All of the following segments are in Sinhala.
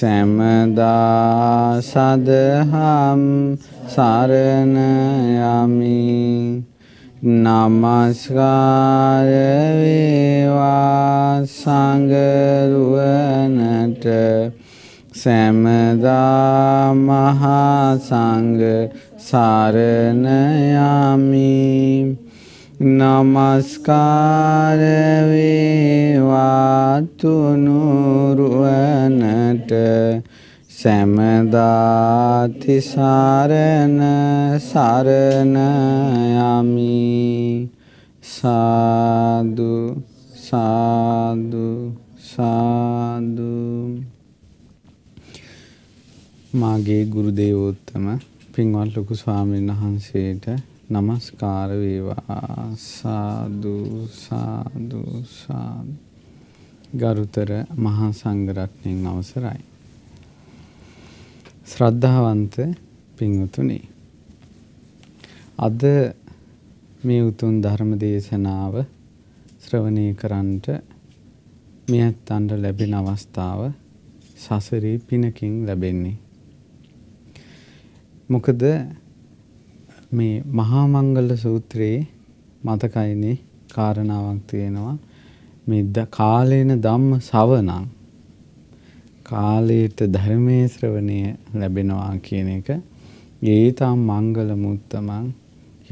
සැමදා සදහම් සරණ යමි නමස්කාර වේවා සංගරුවනට සැමදා මහා සංඝ සරණ යමි නමස්කාර වේවාතු නුරුවනට සමදාති සරණ සරණ යමි සාදු සාදු සාදු මාගේ ගුරු දේවෝත්තම පින්වත් ලොකු ස්වාමීන් වහන්සේට নমස්කාර වේවා සාදු සාදු සාදු ගරුතර මහා සංඝරත්නයන් අවසරයි ශ්‍රද්ධාවන්ත පින්වතුනි අද මේ උතුම් ධර්ම දේශනාව ශ්‍රවණය කරන්නට මේ ඇත්තන්ට ලැබෙන අවස්ථාව සසරේ පිනකින් ලැබෙන්නේ මොකද මේ මහා මංගල සූත්‍රයේ මතකයිනේ කාරණාවක් තියෙනවා මේ ද කාලේන ධම්ම ශවණං කාලයට ධර්මයේ ශ්‍රවණය ලැබෙනවා කියන එක ඒතම් මංගල මුත්තමං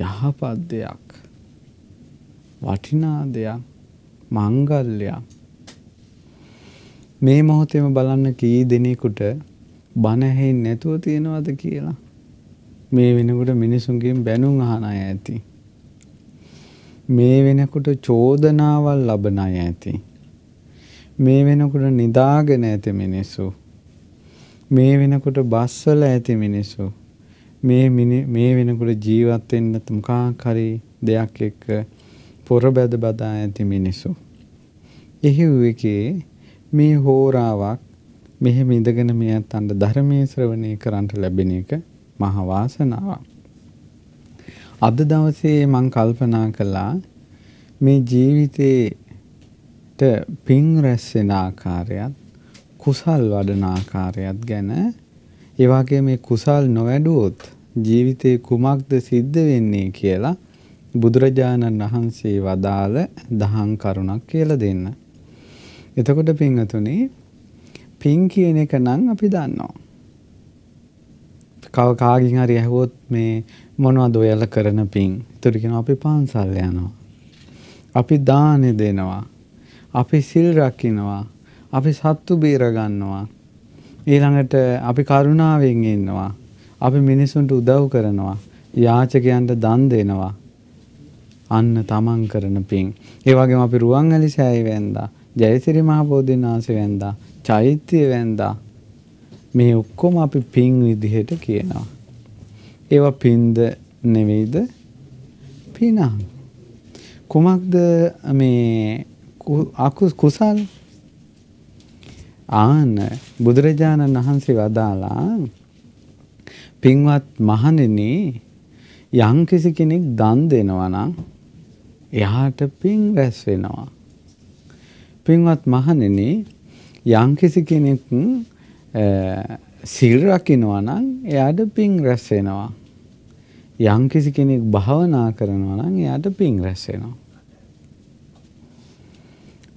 යහපත් දෙයක් වටිනා දෙයක් මංගල්‍යයක් මේ මොහොතේම බලන්න කී දෙනෙකුට බණ ඇහෙන්නේ නැතුව තියෙනවද කියලා මේ වෙනකොට මිනිසුන්ගෙන් බැනුම් අහන අය ඇති. මේ වෙනකොට චෝදනාවල් ලබන අය ඇති. මේ වෙනකොට නිදාගෙන ඇති මිනිස්සු. මේ වෙනකොට බස්වල ඇති මිනිස්සු. මේ මේ වෙනකොට ජීවත් වෙන්න මොකක් හරි දෙයක් එක්ක පොර බැද බදා ඇති මිනිස්සු. එහෙව් එකේ මේ හෝරාවක් මෙහෙම ඉඳගෙන මෙයත් අන්න ධර්මයේ ශ්‍රවණය කරන්ට ලැබෙන එක මහ වාසනාවක්. අද දවසේ මම කල්පනා කළා මේ ජීවිතේට පින් රැස් වෙන ආකාරයත් කුසල් වඩන ආකාරයත් ගැන ඒ වගේ මේ කුසල් නොවැඩුවොත් ජීවිතේ කුමක්ද සිද්ධ වෙන්නේ කියලා බුදුරජාණන් වහන්සේ වදාළ දහම් කරුණක් කියලා දෙන්න. එතකොට පින්වතුනි පින් කියන එක නම් අපි දන්නවා. කව කාගෙන් හරි ඇහුවොත් මේ මොනවද ඔයාල කරන පින්? ඒතර කියනවා අපි පාන්සල් යනවා. අපි දානේ දෙනවා. අපි සිල් රකින්නවා. අපි සත්තු බේර ගන්නවා. ඊළඟට අපි කරුණාවෙන් ඉන්නවා. අපි මිනිසුන්ට උදව් කරනවා. යාචකයන්ට දන් දෙනවා. අන්න තමන් කරන පින්. ඒ වගේම අපි රුවන්වැලි සෑය වැන්දා, ජයසිරි මහ බෝධිනාථ වැන්දා, චෛත්‍ය වැන්දා මේ ඔක්කොම අපි පින් විදිහට කියනවා. ඒවා පින්ද නෙවෙයිද පිනම්. කුමක්ද මේ අකුස් කුසල් ආන බුදුරජාණන් වහන්සේ වදාලා පින්වත් මහණෙනි යම්කිසි කෙනෙක් දන් දෙනවා නම් එයාට පින් රැස් වෙනවා. පින්වත් මහණෙනි යම්කිසි කෙනෙක් සිල් රකින්නවා නම් එයාට පින් රැස් වෙනවා. යම්කිසි කෙනෙක් භාවනා කරනවා නම් එයාට පින් රැස් වෙනවා.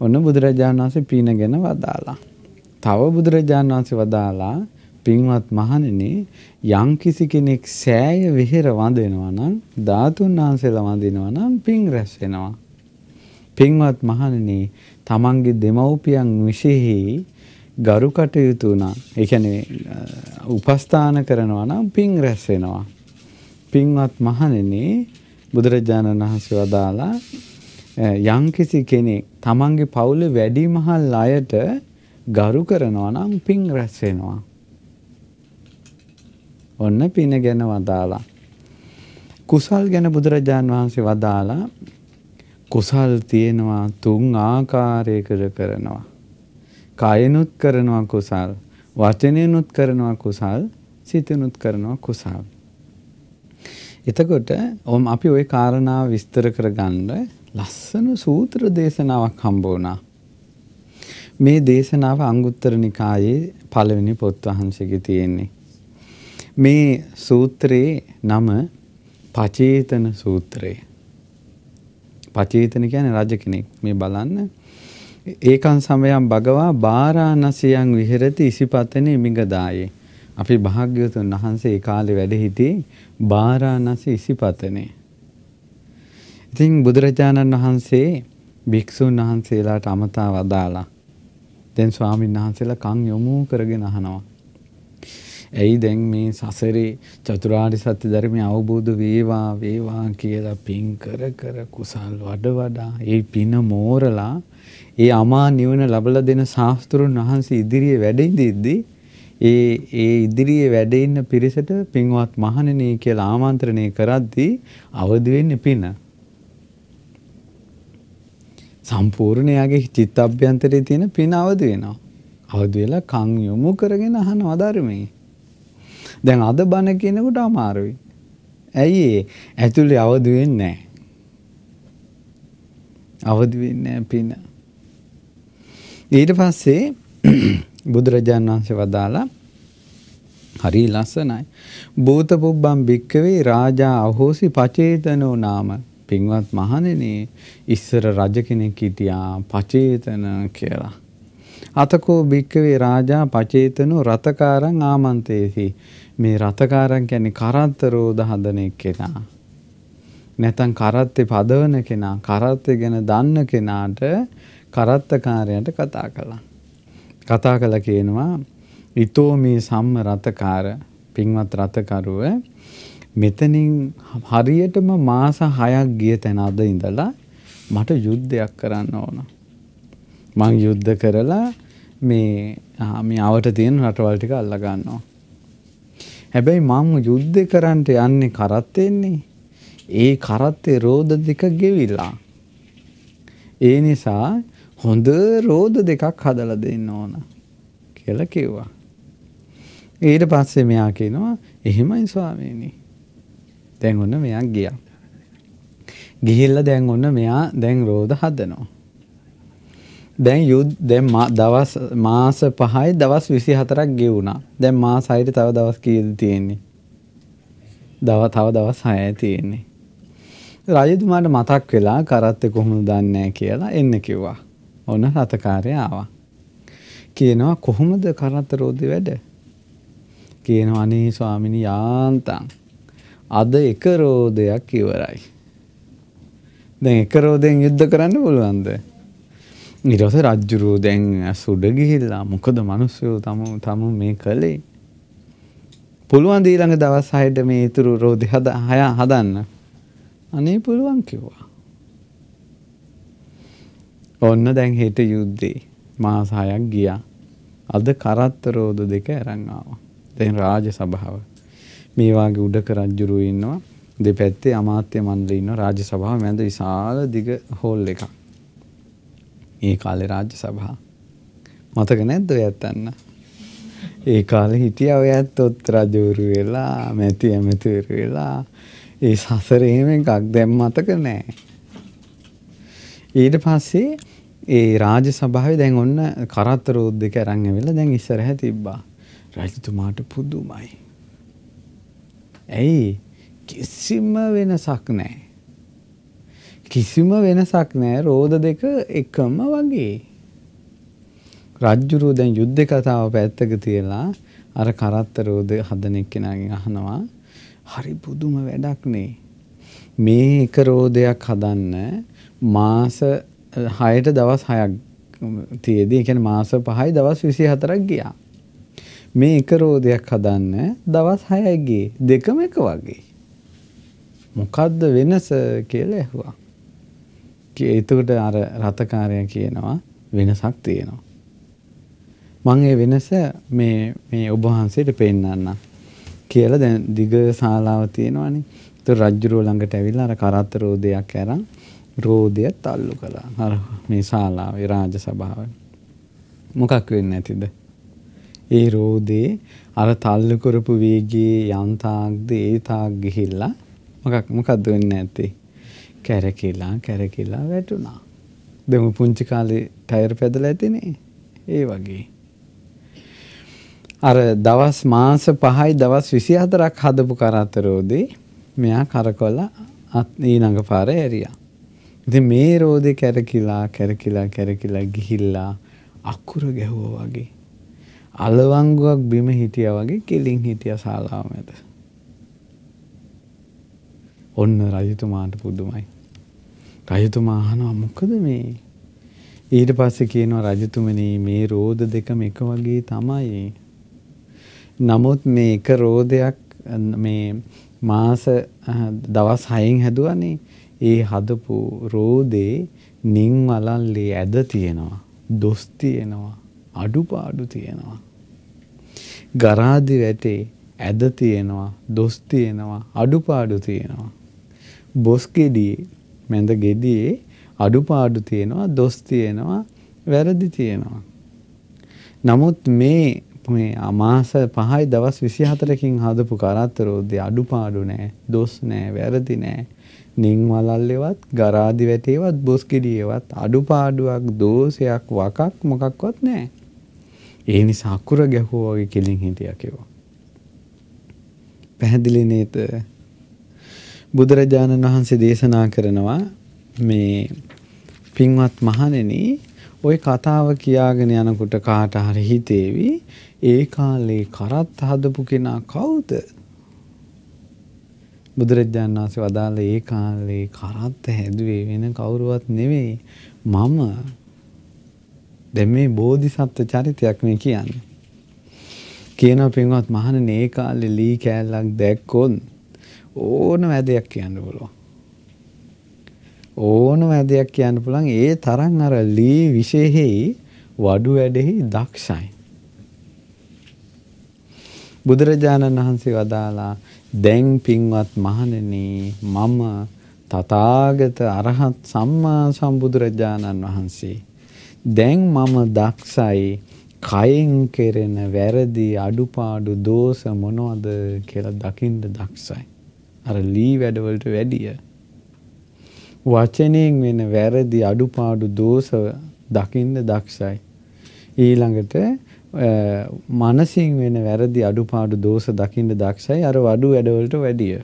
ඔන්න බුදුරජාණන් වහන්සේ පින ගැන වදාලා. තව බුදුරජාණන් වහන්සේ වදාලා පින්වත් මහණෙනි යම්කිසි කෙනෙක් සෑය විහෙර වඳිනවා නම් ධාතුන් වහන්සේලා වඳිනවා නම් පින් රැස් වෙනවා. පින්වත් මහණෙනි තමන්ගේ දෙමව්පියන් විශේෂයි ගරු කටයුතු නම් ඒ කියන්නේ උපස්ථාන කරනවා නම් පින් රැස් වෙනවා. පින්වත් මහණෙනි බුදුරජාණන් වහන්සේ වදාලා යම්කිසි කෙනෙක් තමන්ගේ පවුල වැඩි මහල් අයට ගරු කරනවා නම් පින් රැස් වෙනවා. ඔන්න පින ගැන වදාලා. කුසල් ගැන බුදුරජාන් වහන්සේ වදාලා කුසල් තියෙනවා තුන් ආකාරයකට කරනවා. කායනුත් කරනවා කුසල්, වචනයනුත් කරනවා කුසල්, සිතනුත් කරනවා කුසල්. එතකොට ඔම් අපි ওই කාරණා විස්තර කරගන්න ලස්සන සූත්‍ර දේශනාවක් හම්බ වුණා. මේ දේශනාව අංගුත්තර නිකායේ පළවෙනි පොත් වහන්සේගේ තියෙන්නේ. මේ සූත්‍රයේ නම පචේතන සූත්‍රය. පචේතන කියන්නේ රජ කෙනෙක්. මේ බලන්න ඒකන් සමයම් භගවා බාරාණසියන් විහෙරති ඉසිපතනේ මිගදායේ. අපි භාග්‍යවතුන් වහන්සේ ඒ කාලේ වැඩ සිටියේ බාරාණසි ඉසිපතනේ. ඉතින් බුදුරජාණන් වහන්සේ භික්ෂුන් වහන්සේලාට අමතා වදාලා. දැන් ස්වාමීන් වහන්සේලා කන් යොමු කරගෙන අහනවා. ඇයි දැන් මේ සසරේ චතුරාර්ය සත්‍ය ධර්මය අවබෝධ වේවා වේවා කියලා පින් කර කර කුසල් වඩ වඩා ඒ පින මෝරලා ඒ අමා නිවන ලබලා දෙන ශාස්ත්‍රුන් වහන්සේ ඉදිරියේ වැඩ ඉඳිද්දී ඒ ඒ ඉදිරියේ වැඩ ඉන්න පිරිසට පින්වත් මහණෙනි කියලා ආමන්ත්‍රණය කරද්දී අවදි වෙන්නේ පින. සම්පූර්ණ යාගේ චිත්තඅභ්‍යන්තරයේ තියෙන පින අවදි වෙනවා. අවදි වෙලා කන් යොමු කරගෙන අහනවා ධර්මයේ. දැන් අද බණ කියනකොට අමාරුයි. ඇයි ඒ? ඇතුලේ අවදි වෙන්නේ නැහැ. අවදි වෙන්නේ නැහැ පින. ඊට පස්සේ බුදුරජාන් වහන්සේ වදාලා හරි ලස්සනයි. භූත පුබ්බම් භික්කවේ රාජා අහෝසි පචේතනෝ නාම. පින්වත් මහණෙනි, ඉස්සර රජ කෙනෙක් හිටියා පචේතන කියලා. අතකෝ භික්කවේ රාජා පචේතනෝ රතකාරං ආමන්තේසි. මේ රතකාරං කියන්නේ කරත්ත රෝධ හදන එක්කෙනා. නැතන් කරත්තේ පදවන කෙනා, කරත්තේ ගැන දන්න කෙනාට කරත්තකාරයන්ට කතා කළා. කතා කළ කියනවා ඊතෝ මේ සම්ම රතකාර පින්වත් රතකරුව මෙතනින් හරියටම මාස 6ක් ගිය තැන අද ඉඳලා මට යුද්ධයක් කරන්න ඕන. මං යුද්ධ කරලා මේ මේ අවට තියෙන රටවල් ටික අල්ලා ගන්නවා. හැබැයි මම යුද්ධ කරන්නට යන්නේ කරත්තෙන්නේ. ඒ කරත්තේ රෝද දෙක ගෙවිලා. ඒ නිසා හොඳ රෝද දෙකක් හදලා දෙන්න ඕන කියලා කිව්වා. ඊට පස්සේ මෙයා කියනවා එහෙමයි ස්වාමීනි. දැන් ඔන්න මෙයා ගියා. ගිහිල්ලා දැන් ඔන්න මෙයා දැන් රෝද හදනවා. දැන් යුද් දැන් දවස් මාස 5යි දවස් 24ක් ගෙවුණා. දැන් මාස 6ට තව දවස් කීයද තියෙන්නේ? දව තව දවස් 6යි තියෙන්නේ. රජතුමාට මතක් වෙලා කරත්තේ කොහොමද දන්නේ කියලා එන්න කිව්වා. ඔන්න රථකාරය ආවා. කියනවා කොහොමද කරත්තරෝධ වැඩ? කියනවා අනේ ස්වාමිනී යාන්තම්. අද එක රෝදයක් ඉවරයි. දැන් එක රෝදයෙන් යුද්ධ කරන්න පුළුවන්ද? ඊට පස්සේ රජ්ජුරුව දැන් සුඩ ගිහිල්ලා මොකද මිනිස්සු තම තම මේ කළේ? පුළුවන් ඊළඟ දවස් 6ට මේ ඉතුරු රෝදේ හද හදන්න. අනේ පුළුවන් කිව්වා. ඔන්න දැන් හෙට යුද්ධේ මාස හයක් ගියා. අද කරත්ත රෝද දෙක අරන් ආවා. දැන් රාජ සභාව. මේ වාගේ උඩක රජුරු ඉන්නවා. දෙපැත්තේ අමාත්‍ය මණ්ඩලය ඉන්නවා. රාජ සභාව මැද විශාල දිග හෝල් එකක්. ඒ කාලේ රාජ්‍ය සභාව. මතක නැද්ද ඔය ඇත්තන්න? ඒ කාලේ හිටියා ඔය ඇත්තොත් රජවරු වෙලා, මැති ඇමතිවරු වෙලා. ඒ සසරේ එහෙම එකක් දැන් මතක නැහැ. ඊට පස්සේ ඒ රාජ සභාවේ දැන් ඔන්න කරත්තරෝද් දෙක අරන් ඇවිල්ලා දැන් ඉස්සරහ තිබ්බා. රජතුමාට පුදුමයි. ඇයි කිසිම වෙනසක් නැහැ. කිසිම වෙනසක් නැහැ රෝද දෙක එකම වගේ. රජ්ජුරුව දැන් යුද්ධ කතාව පැත්තක තියලා අර කරත්තරෝද හදන එක්කෙනාගෙන් අහනවා හරි පුදුම වැඩක් නේ. මේ එක රෝදයක් හදන්න මාස හයට දවස් හයක් තියේදී එකන මාස පහයි දවස් විසි හතරක් ගියා. මේ එක රෝධයක් හදන්න දවස් හයගේ දෙකම එක වගේ. මොකක්ද වෙනස කියල ඇහවා. එතකට අර රථකාරය කියනවා වෙනසක් තියෙනවා. මං ඒ වෙනස මේ මේ ඔබහන්සේට පෙන්නන්න කියලා දැන් දිග ශාලාව තියෙනවානේ. ඒතර රජ්ජුරුව ළඟට ඇවිල්ලා අර කරත්ත රෝදයක් අරන් රෝදයත් අල්ලු කළා. අර මේ ශාලාවේ රාජ සභාවේ. මොකක් වෙන්නේ නැතිද? ඒ රෝදේ අර තල්ලු කරපු වේගයේ යන්තාක්ද ඒ තාක් ගිහිල්ලා මොකක් මොකද්ද වෙන්නේ නැත්තේ? කැරකිලා කැරකිලා වැටුණා. දෙමු පුංචි කාලේ ටයර් පැදලා ඇතිනේ. ඒ වගේ. අර දවස් මාස 5යි දවස් 24ක් හදපු කරතරෝදී මෙයා කරකොල අත් ඊළඟ පාරේ ඇරියා. ඉතින් මේ රෝදේ කැරකිලා කැරකිලා කැරකිලා ගිහිල්ලා අකුර ගැහුවා වගේ අලවංගුවක් බිම හිටියා වගේ කෙලින් හිටියා ශාලාව මැද. ඔන්න රජතුමාට පුදුමයි. රජතුමා අහනවා මොකද මේ? ඊට පස්සේ කියනවා රජතුමනි මේ රෝද දෙකම එක වගේ තමයි. නමුත් මේ එක රෝදයක් මේ මාස දවස් 6න් හැදුවානේ ඒ හදපු රෝදේ නින් වලල්ලේ ඇද තියෙනවා. දොස් තියෙනවා. අඩුපාඩු තියෙනවා. ගරාදි වැටේ ඇද තියෙනවා. දොස් තියෙනවා. අඩුපාඩු තියෙනවා. බොස් ගෙඩියේ මැද ගෙඩියේ අඩුපාඩු තියෙනවා. දොස් තියෙනවා. වැරදි තියෙනවා. නමුත් මේ මේ අමාස 5යි දවස් 24කින් හදපු කරත්තරෝදේ අඩුපාඩු නෑ, දොස් නෑ, වැරදි නෑ. නින් වලල්ලෙවත් ගරාදි වැටේවත් බොස් ගෙඩියේවත් අඩුපාඩුවක් දෝෂයක් වකක් මොකක්වත් නැහැ. ඒ නිසා අකුර ගැහුවා වගේ කෙලින් හිටියා කිව්වා. පැහැදිලි නේද? බුදුරජාණන් වහන්සේ දේශනා කරනවා මේ පින්වත් මහණෙනි ওই කතාව කියාගෙන යනකොට කාට හරි හිතේවි ඒ කාලේ කරත් හදපු කෙනා කවුද බුදුරජාණන් වහන්සේ වදාළ ඒ කාලේ කරත්ත හැදුවේ වෙන කවුරුවත් නෙවෙයි මම. දැන් මේ බෝධිසත්ව චරිතයක් මේ කියන්නේ. කියනවා පින්වත් මහණනි ඒ කාලේ ලී කෑල්ලක් දැක්කොත් ඕන වැදයක් කියන්න පුළුවන්. ඕන වැදයක් කියන්න පුළුවන් ඒ තරම් අර ලී විශේෂෙහි වඩු වැඩෙහි දක්ෂයි. බුදුරජාණන් වහන්සේ වදාලා දැන් පින්වත් මහණෙනි මම තථාගත අරහත් සම්මා සම්බුදුරජාණන් වහන්සේ දැන් මම දක්ෂයි කයෙන් කෙරෙන වැරදි අඩුපාඩු දෝෂ මොනවද කියලා දකින්න දක්ෂයි අර ලී වැඩවලට වැඩිය වචනයෙන් වෙන වැරදි අඩුපාඩු දෝෂ දකින්න දක්ෂයි ඊළඟට මනසින් වෙන වැරදි අඩුපාඩු දෝෂ දකින්න දක්ෂයි අර වඩු වැඩවලට වැඩිය.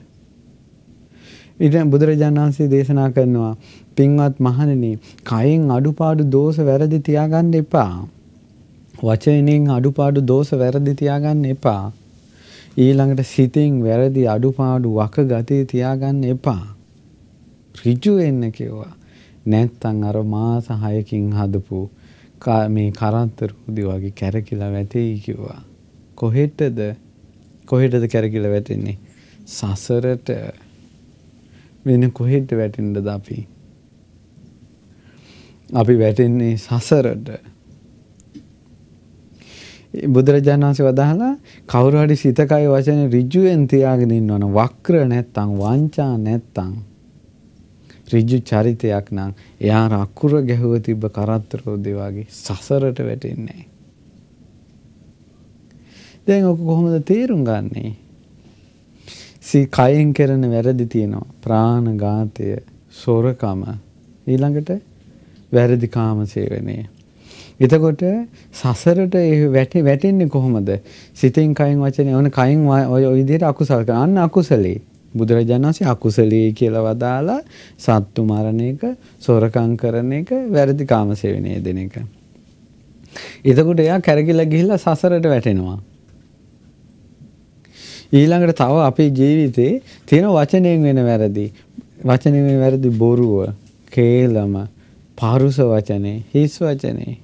ඉතින් බුදුරජාණන් වහන්සේ දේශනා කරනවා පින්වත් මහණෙනි කයෙන් අඩුපාඩු දෝෂ වැරදි තියාගන්න එපා. වචනෙන් අඩුපාඩු දෝෂ වැරදි තියාගන්න එපා. ඊළඟට සිතින් වැරදි අඩුපාඩු වක ගතිය තියාගන්න එපා. ඍජු වෙන්න කිව්වා. නැත්තම් අර මාස 6කින් හදපු මේ කරන්තරූදි වගේ කැරකිලා වැටෙයි කිව්වා. කොහෙටද කොහෙටද කැරකිලා වැටෙන්නේ? සසරට වෙන කොහෙට වැටෙන්නද අපි? අපි වැටෙන්නේ සසරට. බුදුරජාණන් වහන්සේ වදාහලා කවුරු හරි සිතකය වචන ඍජුවෙන් තියාගෙන ඉන්නවනම් වක්‍ර නැත්තම් වංචා නැත්තම් ඍජු චරිතයක් නම් එයා අකුර ගැහුව තිබ්බ කරත්තරෝදේ වගේ සසරට වැටෙන්නේ දැන් ඔක කොහොමද තේරුම් ගන්නේ? සී කයෙන් කරන වැරදි තියෙනවා. ප්‍රාණඝාතය, සොරකම, ඊළඟට වැරදි කාම සේවනය. එතකොට සසරට වැටි වැටෙන්නේ කොහොමද? සිතෙන් කයින් වචනේ ඕන කයින් ඔය විදිහට අකුසල් කරන අකුසලේ. බුදුරජාණන් වහන්සේ අකුසලයේ කියලා වදාලා සත්තු මරණ එක, සොරකම් කරන එක, වැරදි කාම සේවනයේ දෙන එක. එතකොට එයා කැරකිලා ගිහිල්ලා සසරට වැටෙනවා. ඊළඟට තව අපේ ජීවිතේ තියෙන වචනයෙන් වෙන වැරදි, වචනයෙන් වෙන වැරදි බොරුව, කේලම, පාරුස වචනේ, හිස් වචනේ.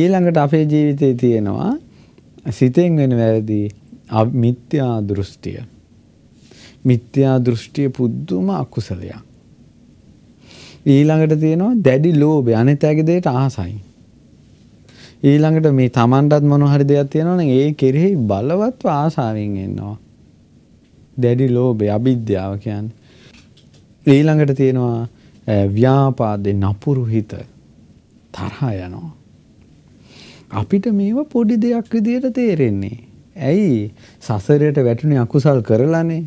ඊළඟට අපේ ජීවිතේ තියෙනවා සිතෙන් වෙන වැරදි මිත්‍යා දෘෂ්ටිය. මිත්‍යා දෘෂ්ටිය පුදුම අකුසලයක්. ඊළඟට තියෙනවා දැඩි ලෝභය අනිත්‍යගේ දෙයට ආසයි. ඊළඟට මේ Tamanටත් මොන හරි දෙයක් තියෙනවා නම් ඒ කෙරෙහි බලවත් ආසාවෙන් එනවා. දැඩි ලෝභය අවිද්‍යාව කියන්නේ. ඊළඟට තියෙනවා ව්‍යාපාදේ නපුරු හිත තරහ යනවා. අපිට මේව පොඩි දෙයක් විදියට තේරෙන්නේ. ඇයි සසරයට වැටුනේ අකුසල් කරලානේ.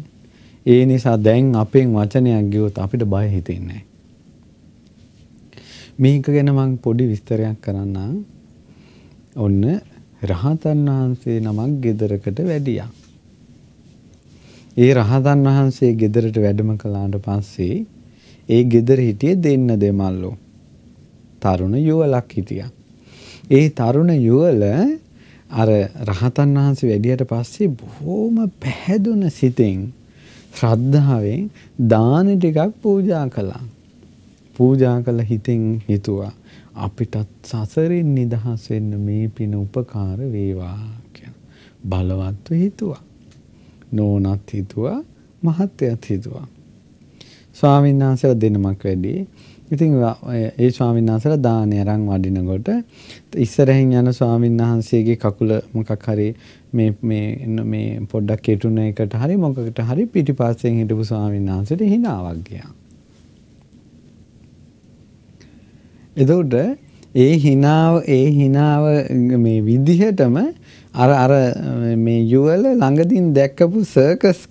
ඒ නිසා දැන් අපෙන් වචනයක් ගියොත් අපිට බය හිතෙන්නේ මේක ගැන මම පොඩි විස්තරයක් කරන්නම්. ඔන්න රහතන් වහන්සේ නමක් ගෙදරකට වැඩියා. ඒ රහතන් වහන්සේ ගෙදරට වැඩම කළාට පස්සේ ඒ ගෙදර හිටියේ දෙන්න දෙමල්ලෝ. තරුණ යුවලක් හිටියා. ඒ තරුණ යුවල අර රහතන් වහන්සේ වැඩියට පස්සේ බොහොම පැහැදුන සිතෙන් ශ්‍රද්ධාවෙන් දාන ටිකක් පූජා කළා. පූජා කළ හිතෙන් හිතුවා අපිටත් සසරෙන් නිදහස් වෙන්න මේ පින උපකාර වේවා කියලා. බලවත්ව හිතුවා. නෝනත් හිතුවා, මහත්යත් හිතුවා. ස්වාමීන් වහන්සේලා දෙනමක් වැඩි ඉතින් ඒ ස්වාමීන් වහන්සේලා දානේ අරන් වඩිනකොට ඉස්සරහින් යන ස්වාමීන් වහන්සේගේ කකුල මොකක් හරි මේ මේ මේ පොඩ්ඩක් කෙටුන එකට හරි මොකකට හරි පිටිපස්සෙන් හිටපු ස්වාමීන් වහන්සේට හිනාවක් ගියා. එතකොට ඒ හිනාව ඒ හිනාව මේ විදිහටම අර අර මේ යුවල ළඟදින් දැක්කපු සර්කස්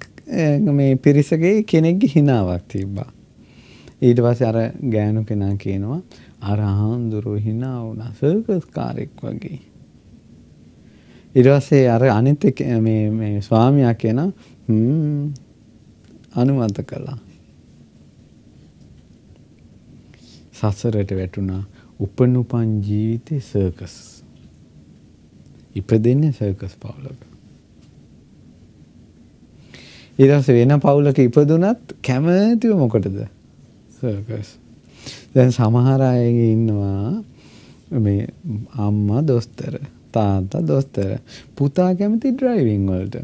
මේ පිරිසගේ කෙනෙක්ගේ හිනාවක් තිබ්බා. ඊට පස්සේ අර ගෑනු කෙනා කියනවා අර ආහඳුරු hina වුණා සර්කස් කාරෙක් වගේ. ඊට පස්සේ අර අනිත් මේ මේ ස්වාමියා කියන හ්ම් අනුමත කළා. සසරට වැටුණා උපනුපන් ජීවිතේ සර්කස්. ඉපදෙන්නේ සර්කස් පවුලක. ඊට පස්සේ වෙන පවුලක ඉපදුනත් කැමැතිව මොකටද? සර්කස්. දැන් සමහර අය ඉන්නවා මේ අම්මා දොස්තර, තාත්තා දොස්තර, පුතා කැමති ඩ්‍රයිවිං වලට.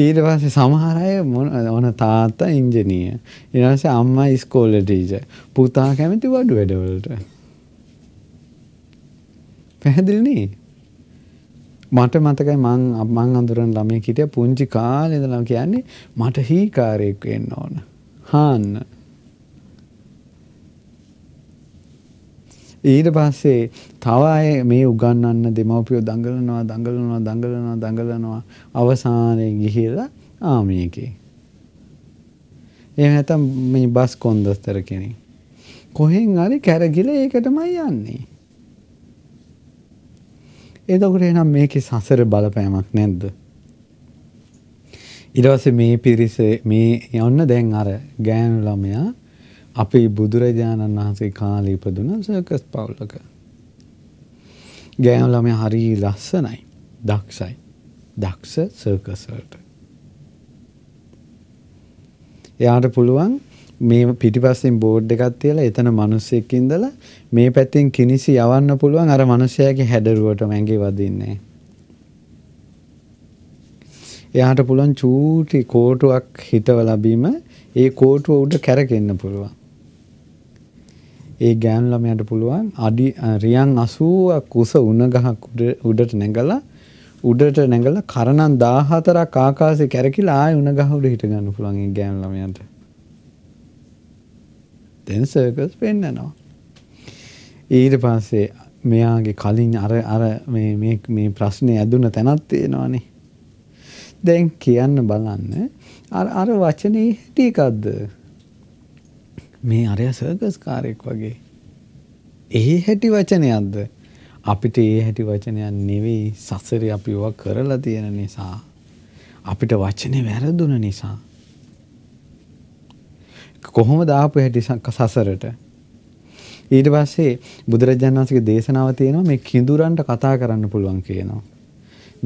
ඊට පස්සේ සමහර අය මොන ඕන තාත්තා ඉංජිනේර. ඊට පස්සේ අම්මා ඉස්කෝලේ ටීචර්. පුතා කැමති වඩු වැඩවලට. පැහැදිලි නේ? මට මතකයි මං මං අඳුරන ළමයෙක් හිටියා පුංචි කාලේ ඉඳලා කියන්නේ මට හීකාරයෙක් වෙන්න ඕන. හාන්න. ඊට පස්සේ තව අය මේ උගන්වන්න දෙමව්පියෝ දඟලනවා දඟලනවා දඟලනවා දඟලනවා අවසානයේ ගිහිලා ආමියකේ. එහෙම නැත්නම් මේ බස් කොන්දස්තර කෙනෙක්. කොහෙන් හරි කැරගිලා ඒකටමයි යන්නේ. එතකොට එහෙනම් මේකේ සසර බලපෑමක් නැද්ද? ඊට පස්සේ මේ පිරිස මේ යන්න දැන් අර ගෑනු ළමයා අපේ බුදුරජාණන් වහන්සේ කාලේ ඉපදුන සර්කස් පවුලක. ගෑනු ළමයා හරි ලස්සනයි, දක්ෂයි. දක්ෂ සර්කස් වලට. එයාට පුළුවන් මේ පිටිපස්සෙන් බෝඩ් එකක් තියලා එතන මිනිස්සෙක් ඉඳලා මේ පැත්තෙන් කිනිසි යවන්න පුළුවන් අර මිනිසයාගේ හැඩරුවටම ඇඟේ වදින්නේ. එයාට පුළුවන් චූටි කෝටුවක් හිතව ලැබීම ඒ කෝටුව උඩ කැරකෙන්න පුළුවන්. ඒ ගෑන් ළමයාට පුළුවන් අඩි රියන් 80ක් උස උණ ගහක් උඩට නැගලා උඩට නැගලා කරණම් 14ක් ආකාශේ කැරකිලා ආය උණ ගහ උඩ හිට ගන්න පුළුවන් ඒ ගෑන් ළමයාට. ඇත්තෙන් සර්කස් පෙන්නනවා. ඊට පස්සේ මෙයාගේ කලින් අර අර මේ මේ මේ ප්‍රශ්නේ ඇදුන තැනක් තියෙනවානේ. දැන් කියන්න බලන්න අර අර වචනේ ටිකක්ද මේ අරය සර්කස් කාරයෙක් වගේ. ඒ හැටි වචනයක්ද අපිට ඒ හැටි වචනයක් නෙවෙයි සසරේ අපි ඕවා කරලා තියෙන නිසා අපිට වචනේ වැරදුන නිසා කොහොමද ආපු හැටි සසරට ඊට පස්සේ බුදුරජාණන් වහන්සේගේ දේශනාව තියෙනවා මේ කිඳුරන්ට කතා කරන්න පුළුවන් කියනවා.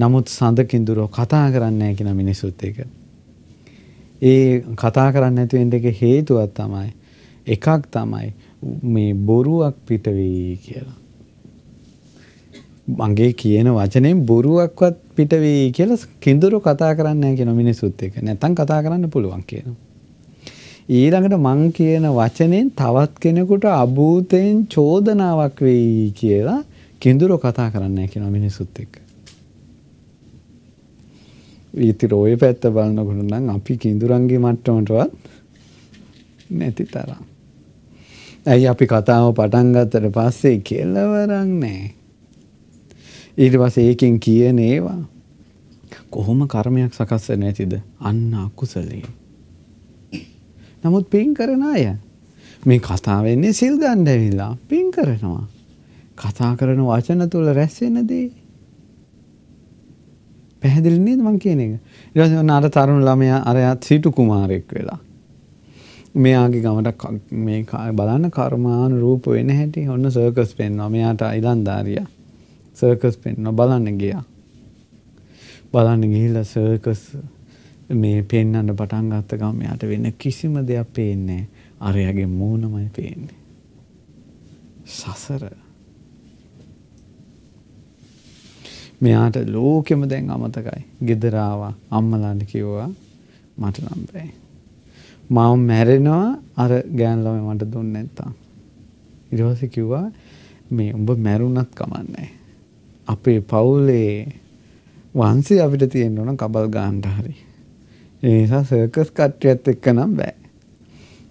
නමුත් සඳ කිඳුරෝ කතා කරන්නේ නැහැ කියන මිනිසුත් එක. ඒ කතා කරන්නේ නැති වෙන්න එක හේතුවක් තමයි එකක් තමයි මේ බොරුවක් පිට වෙයි කියලා. මගේ කියන වචනේ බොරුවක්වත් පිට වෙයි කියලා කිඳුරු කතා කරන්නේ නැහැ කියන මිනිසුත් එක. නැත්තම් කතා කරන්න පුළුවන් කියනවා. ඊළඟට මං කියන වචනෙන් තවත් කෙනෙකුට අභූතයෙන් චෝදනාවක් වෙයි කියලා කිඳුරෝ කතා කරන්න කියනවා මිනිස්සුත් එක්ක. ඊතර ඔය පැත්ත බලනකොට නම් අපි කිඳුරන්ගේ මට්ටමටවත් නැති තරම්. ඇයි අපි කතාව පටන් ගත්තට පස්සේ කෙලවරක් නැහැ. ඊට පස්සේ ඒකෙන් කියන ඒවා කොහොම කර්මයක් සකස් වෙන්නේ නැතිද? අන්න අකුසලයේ නමුත් පින් කරන අය මේ කතා වෙන්නේ සිල් ගන්න ඇවිල්ලා පින් කරනවා. කතා කරන වචන තුල රැස් වෙන දේ. පැහැදිලි නේද මං කියන එක? ඊට පස්සේ අර තරුණ ළමයා අරයා සීතු කුමාරයෙක් වෙලා. මෙයාගේ ගමට මේ බලන්න කර්මාන රූප වෙන හැටි ඔන්න සර්කස් පෙන්නවා. මෙයාට ඉලන්දාරියා. සර්කස් පෙන්නවා බලන්න ගියා. බලන්න ගිහිල්ලා සර්කස් මේ පෙන්වන්න පටන් ගත්ත ගමන් යාට වෙන කිසිම දෙයක් පේන්නේ නැහැ. අරයාගේ මූණමයි පේන්නේ. සසර. මෙයාට ලෝකෙම දැන් අමතකයි. ගෙදර ආවා, අම්මලාට කිව්වා මට නම් බෑ. මම මැරෙනවා අර ගෑන ළමයා මට දුන්නේ නැත්තම්. ඊට පස්සේ කිව්වා මේ උඹ මැරුණත් කමන්නේ අපේ පවුලේ වංශي අපිට තියෙන්න ඕන කබල් ගන්නට හරියි ඒ නිසා සර්කස් කට්ටියත් එක්ක නම් බෑ.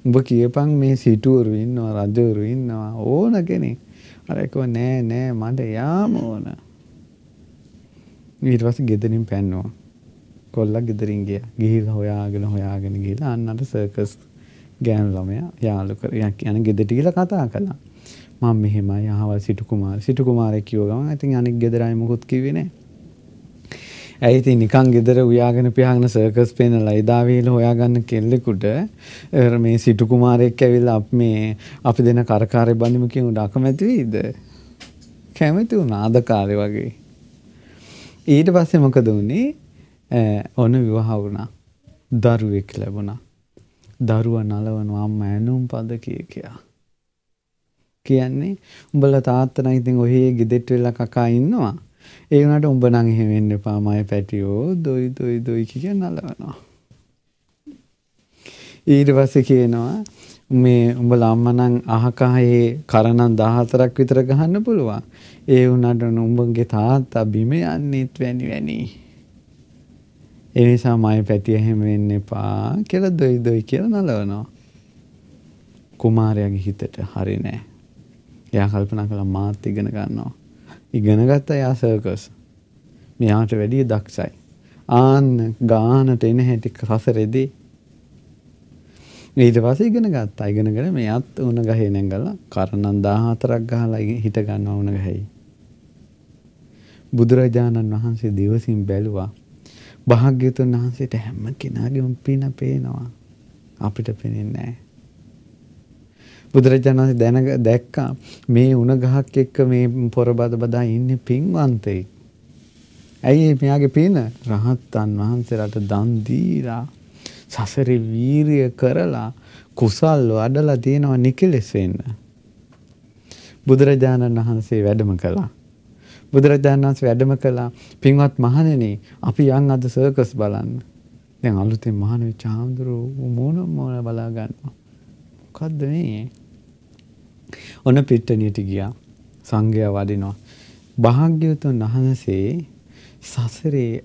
උඹ කියපන් මේ සිටුවරු ඉන්නවා රජවරු ඉන්නවා ඕන කෙනෙක්. අර එකව නෑ නෑ මට යාම ඕන. ඊට පස්සේ ගෙදරින් පැන්නවා. කොල්ලා ගෙදරින් ගියා. ගිහිල්ලා හොයාගෙන හොයාගෙන ගිහිල්ලා අන්න අර සර්කස් ගෑනු ළමයා යාළු කර යන ගෙදරට ගිහලා කතා කළා. මම මෙහෙමයි අහවල් සිටු කුමාර සිටු කුමාරයෙක් කිව්ව ගමන් ඉතින් අනිත් ගෙදරයි මොකුත් කිව්වේ නෑ. ඇයි ඉතින් නිකන් ගෙදර උයාගෙන පියාගෙන සර්කස් පේන ලයිදාවේල හොයාගන්න කෙල්ලෙකුට මේ සිටු කුමාරයෙක් ඇවිල්ලා අප මේ අපි දෙන කරකාරය බඳිමු කියන උඩ අකමැති වෙයිද? කැමති වුණා අද කාලේ වගේ. ඊට පස්සේ මොකද වුනේ? ඔන්න විවාහ වුණා. දරුවෙක් ලැබුණා. දරුවා නලවනවා අම්මා ඇනුම් පද කිය කියා. කියන්නේ උඹලා තාත්තලා ඉතින් ඔහේ ගෙදෙට්ට වෙලා කකා ඉන්නවා. ඒ වුණාට උඹ නම් එහෙම වෙන්න එපා මම පැටියෝ දොයි දොයි දොයි කියන නලවනවා. ඊට පස්සේ කියනවා මේ උඹලා අම්මා නම් අහකහේ කරණම් 14ක් විතර ගහන්න පුළුවන්. ඒ වුණාට උඹගේ තාත්තා බිම යන්නේත් වැනි වැනි. ඒ නිසා මම පැටිය එහෙම වෙන්න එපා කියලා දොයි දොයි කියලා නලවනවා. කුමාරයාගේ හිතට හරි නෑ. එයා කල්පනා කළා මාත් ඉගෙන ගන්නවා. ඉගෙන ගත්තා යා සර්කස්. මෙයාට වැඩිය දක්ෂයි. ආන්න ගානට එන හැටි සසරෙදී ඊට පස්සේ ඉගෙන ගත්තා. ඉගෙනගෙන මෙයාත් උණ ගහේ නැංගලා කරණන් 14ක් ගහලා හිට ගන්නවා උණ ගහේ. බුදුරජාණන් වහන්සේ දිවසින් බැලුවා. භාග්‍යතුන් වහන්සේට හැම කෙනාගේම පින පේනවා. අපිට පේන්නේ නැහැ. බුදුරජාණන් දැනග දැක්කා මේ උණ ගහක් එක්ක මේ පොර බද බදා ඉන්නේ පින්වන්තෙක්. ඇයි මෙයාගේ පින? රහත්තන් වහන්සේලාට දන් දීලා සසරේ වීරිය කරලා කුසල් වඩලා තියෙනවා නිකලෙස වෙන්න. බුදුරජාණන් වහන්සේ වැඩම කළා. බුදුරජාණන් වහන්සේ වැඩම කළා පින්වත් මහණෙනි අපි යන් අද සර්කස් බලන්න. දැන් අලුතෙන් මහණ වෙච්ච ආඳුරු මොන මොන බලා ගන්නවා. මොකද්ද මේ? ඔන්න පිට්ටනියට ගියා. සංඝයා වඩිනවා. භාග්‍යවතුන් වහන්සේ සසරේ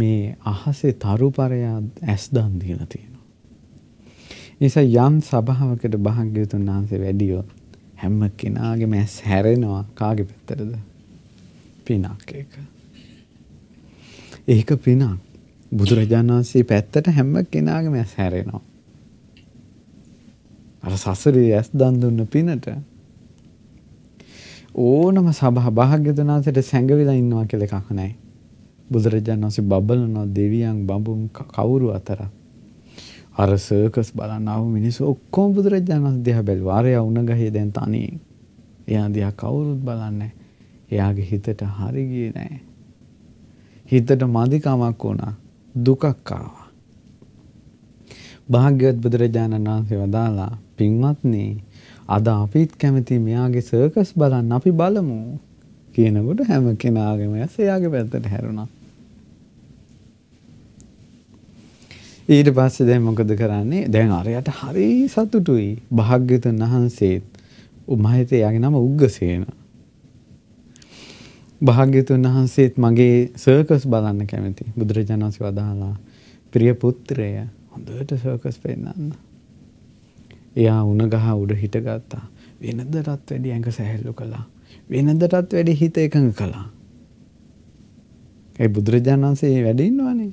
මේ අහසේ තරුපරයා ඇස් දන් දීලා තියෙනවා. නිසා යම් සභාවකට භාග්‍යවතුන් වහන්සේ වැඩියොත් හැම කෙනාගේම ඇස් හැරෙනවා කාගේ පැත්තටද? පිනක් ඒක. ඒක පිනක්. බුදුරජාණන් වහන්සේ පැත්තට හැම කෙනාගේම ඇස් හැරෙනවා. අර සසරේ ඇස් දන් දුන්න පිනට ඕනම සබහ භාග්‍යතුනාසයට සැඟවිලා ඉන්නවා කියලා එකක් නැහැ. බුදුරජාණන් වහන්සේ බබලනවා දෙවියන් බඹුන් කවුරු අතර. අර සර්කස් බලන්න ආව මිනිස්සු ඔක්කොම බුදුරජාණන් වහන්සේ දිහා බැලුවා. අරයා උණ ගහේ දැන් තනියෙන්. එයා දිහා කවුරුත් බලන්නේ එයාගේ හිතට හරි ගියේ නැහැ. හිතට මදිකමක් වුණා. දුකක් ආවා. භාග්‍යවත් බුදුරජාණන් වහන්සේ වදාලා පින්වත්නි අද අපිත් කැමති මෙයාගේ සර්කස් බලන්න අපි බලමු කියනකොට හැම කෙනාගේම ඇස එයාගේ පැත්තට හැරුණා. ඊට පස්සේ දැන් මොකද කරන්නේ? දැන් අරයට හරි සතුටුයි. භාග්‍යතුන් වහන්සේත් මහිත එයාගේ නම උග්ගසේන. භාග්‍යතුන් වහන්සේත් මගේ සර්කස් බලන්න කැමති. බුදුරජාණන් වහන්සේ වදාලා ප්‍රිය පුත්‍රයා හොඳට සර්කස් පෙන්නන්න. එයා උණ ගහ උඩ හිටගත්තා. වෙනදටත් වැඩි ඇඟ සැහැල්ලු කළා. වෙනදටත් වැඩි හිත එකඟ කළා. ඒ බුදුරජාණන් වහන්සේ වැඩ ඉන්නවනේ.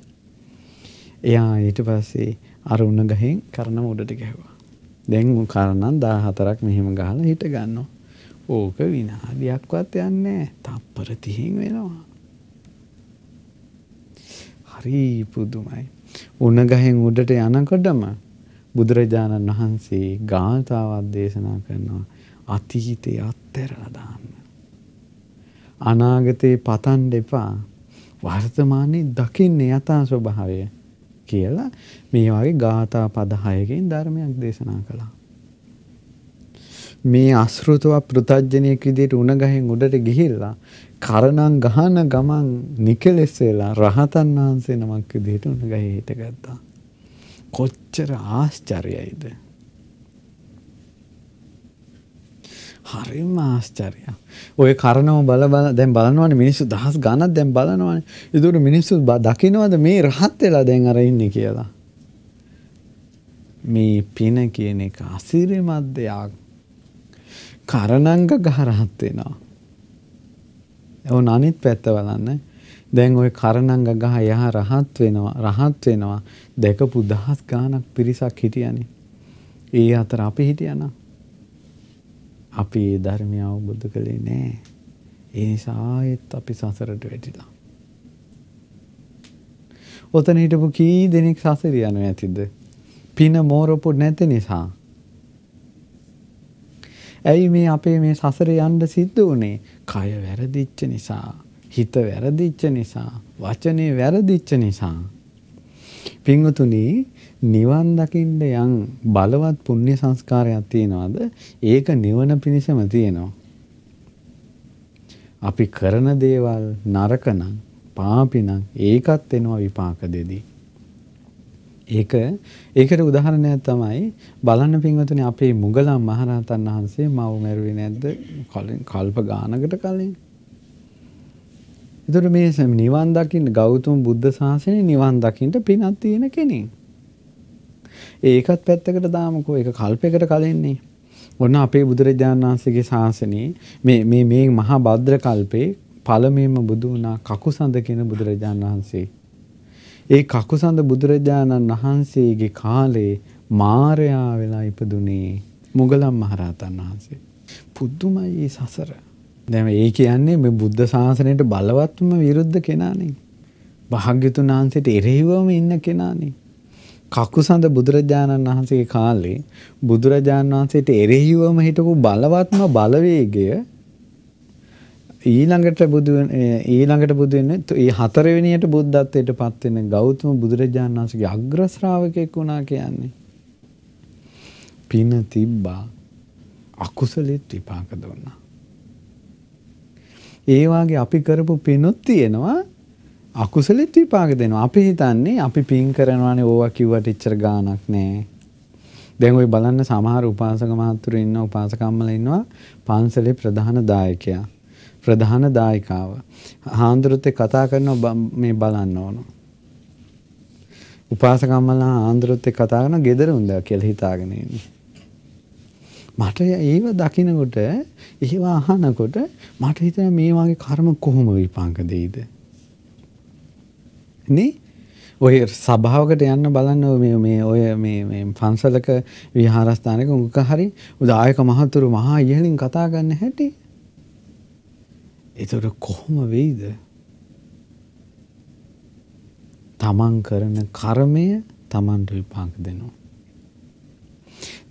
එයා ඊට පස්සේ අර උණ ගහෙන් කරණම උඩට ගැහුවා. දැන් උන් කරණම් 14ක් මෙහෙම ගහලා හිට ගන්නවා. ඕක විනාඩියක්වත් යන්නේ තප්පර 30 වෙනවා. හරි පුදුමයි. උණ ගහෙන් උඩට යනකොටම බුදුරජාණන් වහන්සේ ගාථාවක් දේශනා කරනවා අතීතේ අත්හැරලා දාන්න. අනාගතේ පතන් දෙපා වර්තමානයේ දකින්න යථා ස්වභාවය කියලා මේ වගේ ගාථා පද හයකින් ධර්මයක් දේශනා කළා. මේ අශෘතව පෘතජ්ජනයක් විදිහට උණගහෙන් උඩට ගිහිල්ලා කරණම් ගහන ගමන් නිකලෙස් වෙලා රහතන් වහන්සේ නමක් විදිහට උණගහේ හිටගත්තා. කොච්චර ආශ්චර්යයිද? හරිම ආශ්චර්යයි. ඔය කරණම බල බල දැන් බලනවනේ මිනිස්සු දහස් ගණන් දැන් බලනවනේ. ඒදොර මිනිස්සු දකින්නවද මේ රහත් වෙලා දැන් අර ඉන්නේ කියලා. මේ පින කියන එක අසිරිමත් දෙයක්. කරණංග ගහ රහත් වෙනවා. ඕන අනිත් පැත්ත බලන්න. දැන් ওই කරණංග ගහ යහ රහත් වෙනවා. රහත් වෙනවා. දැකපු දහස් ගාණක් පිරිසක් හිටියානේ. ඒ අතර අපි හිටියානම් අපි ඒ ධර්මය අවබෝධ කළේ නෑ. ඒ නිසා ආයෙත් අපි සසරට වැටිලා. ඔතන හිටපු කී දෙනෙක් සසර යනවා ඇතිද? පින මෝරපු නැති නිසා. ඇයි මේ අපේ මේ සසරේ යන්න සිද්ධ වුනේ? කය වැරදිච්ච නිසා, හිත වැරදිච්ච නිසා, වචනේ වැරදිච්ච නිසා. පින්වතුනි නිවන් දකින්න යම් බලවත් පුණ්‍ය සංස්කාරයක් තියනවාද? ඒක නිවන පිණිසම තියෙනවා. අපි කරන දේවල් නරකනම් පාපිනම් ඒකත් එනවා විපාක දෙදී. ඒක ඒකට උදාහරණයක් තමයි බලන්න පින්වතුනි අපේ මුගලන් මහරහතන් වහන්සේ මව මැරුවේ නැද්ද කල්ප ගානකට කලින්. ඒතර මේ නිවන් දකින්න ගෞතම බුද්ධ ශාසනයේ නිවන් දකින්න පිනක් තියෙන කෙනෙක්. ඒකත් පැත්තකට දාමුකෝ ඒක කල්පයකට කලින්නේ. ඔන්න අපේ බුදුරජාණන් වහන්සේගේ ශාසනයේ මේ මේ මේ මහා භද්‍ර කල්පේ පළමුවෙන්ම බුදු වුණා කකුසඳ කියන බුදුරජාණන් වහන්සේ. ඒ කකුසඳ බුදුරජාණන් වහන්සේගේ කාලේ මාරයා වෙලා ඉපදුනේ මුගලන් මහරහතන් වහන්සේ. පුදුමයි මේ සසර. දැන් ඒ කියන්නේ මේ බුද්ධ ශාසනයට බලවත්ම විරුද්ධ කෙනානේ. භාග්‍යතුන් වහන්සේට එරෙහිවම ඉන්න කෙනානේ. කකුසඳ බුදුරජාණන් වහන්සේගේ කාලේ බුදුරජාණන් වහන්සේට එරෙහිවම හිටපු බලවත්ම බලවේගය ඊළඟට බුදු ඊළඟට බුදු වෙන්නේ මේ හතරවෙනියට බුද්ධත්වයට පත් වෙන ගෞතම බුදුරජාණන් වහන්සේගේ අග්‍ර ශ්‍රාවකෙක් වුණා කියන්නේ පින තිබ්බා අකුසලෙත් විපාක දුන්නා ඒ වාගේ අපි කරපු පිනුත් තියෙනවා අකුසලෙත් විපාක දෙනවා අපි හිතන්නේ අපි පින් කරනවානේ ඕවා කිව්වට ඉච්චර ගාණක් නෑ දැන් ওই බලන්න සමහර උපාසක මහතුරු ඉන්න උපාසකම්මලා ඉන්නවා පන්සලේ ප්‍රධාන දායකයා ප්‍රධාන දායකාව. හාමුදුරුවොත් කතා කරනවා මේ බලන්න ඕන. උපාසකම්මලා හාමුදුරුවොත් කතා කරන gedara උන්දා කියලා හිතාගෙන ඉන්නේ. මට ඒව දකිනකොට ඒව අහනකොට මට හිතෙන මේ වගේ කර්ම කොහොම විපාක දෙයිද? නේ? ඔය සභාවකට යන්න බලන්න මේ මේ ඔය මේ මේ පන්සලක විහාරස්ථානයක උන්ක හරි උදායක මහතුරු මහා ඉහළින් කතා ගන්න හැටි එතොට කොහොම වෙයිද තමන් කරන කර්මය තමන්ට විපාක දෙනවා.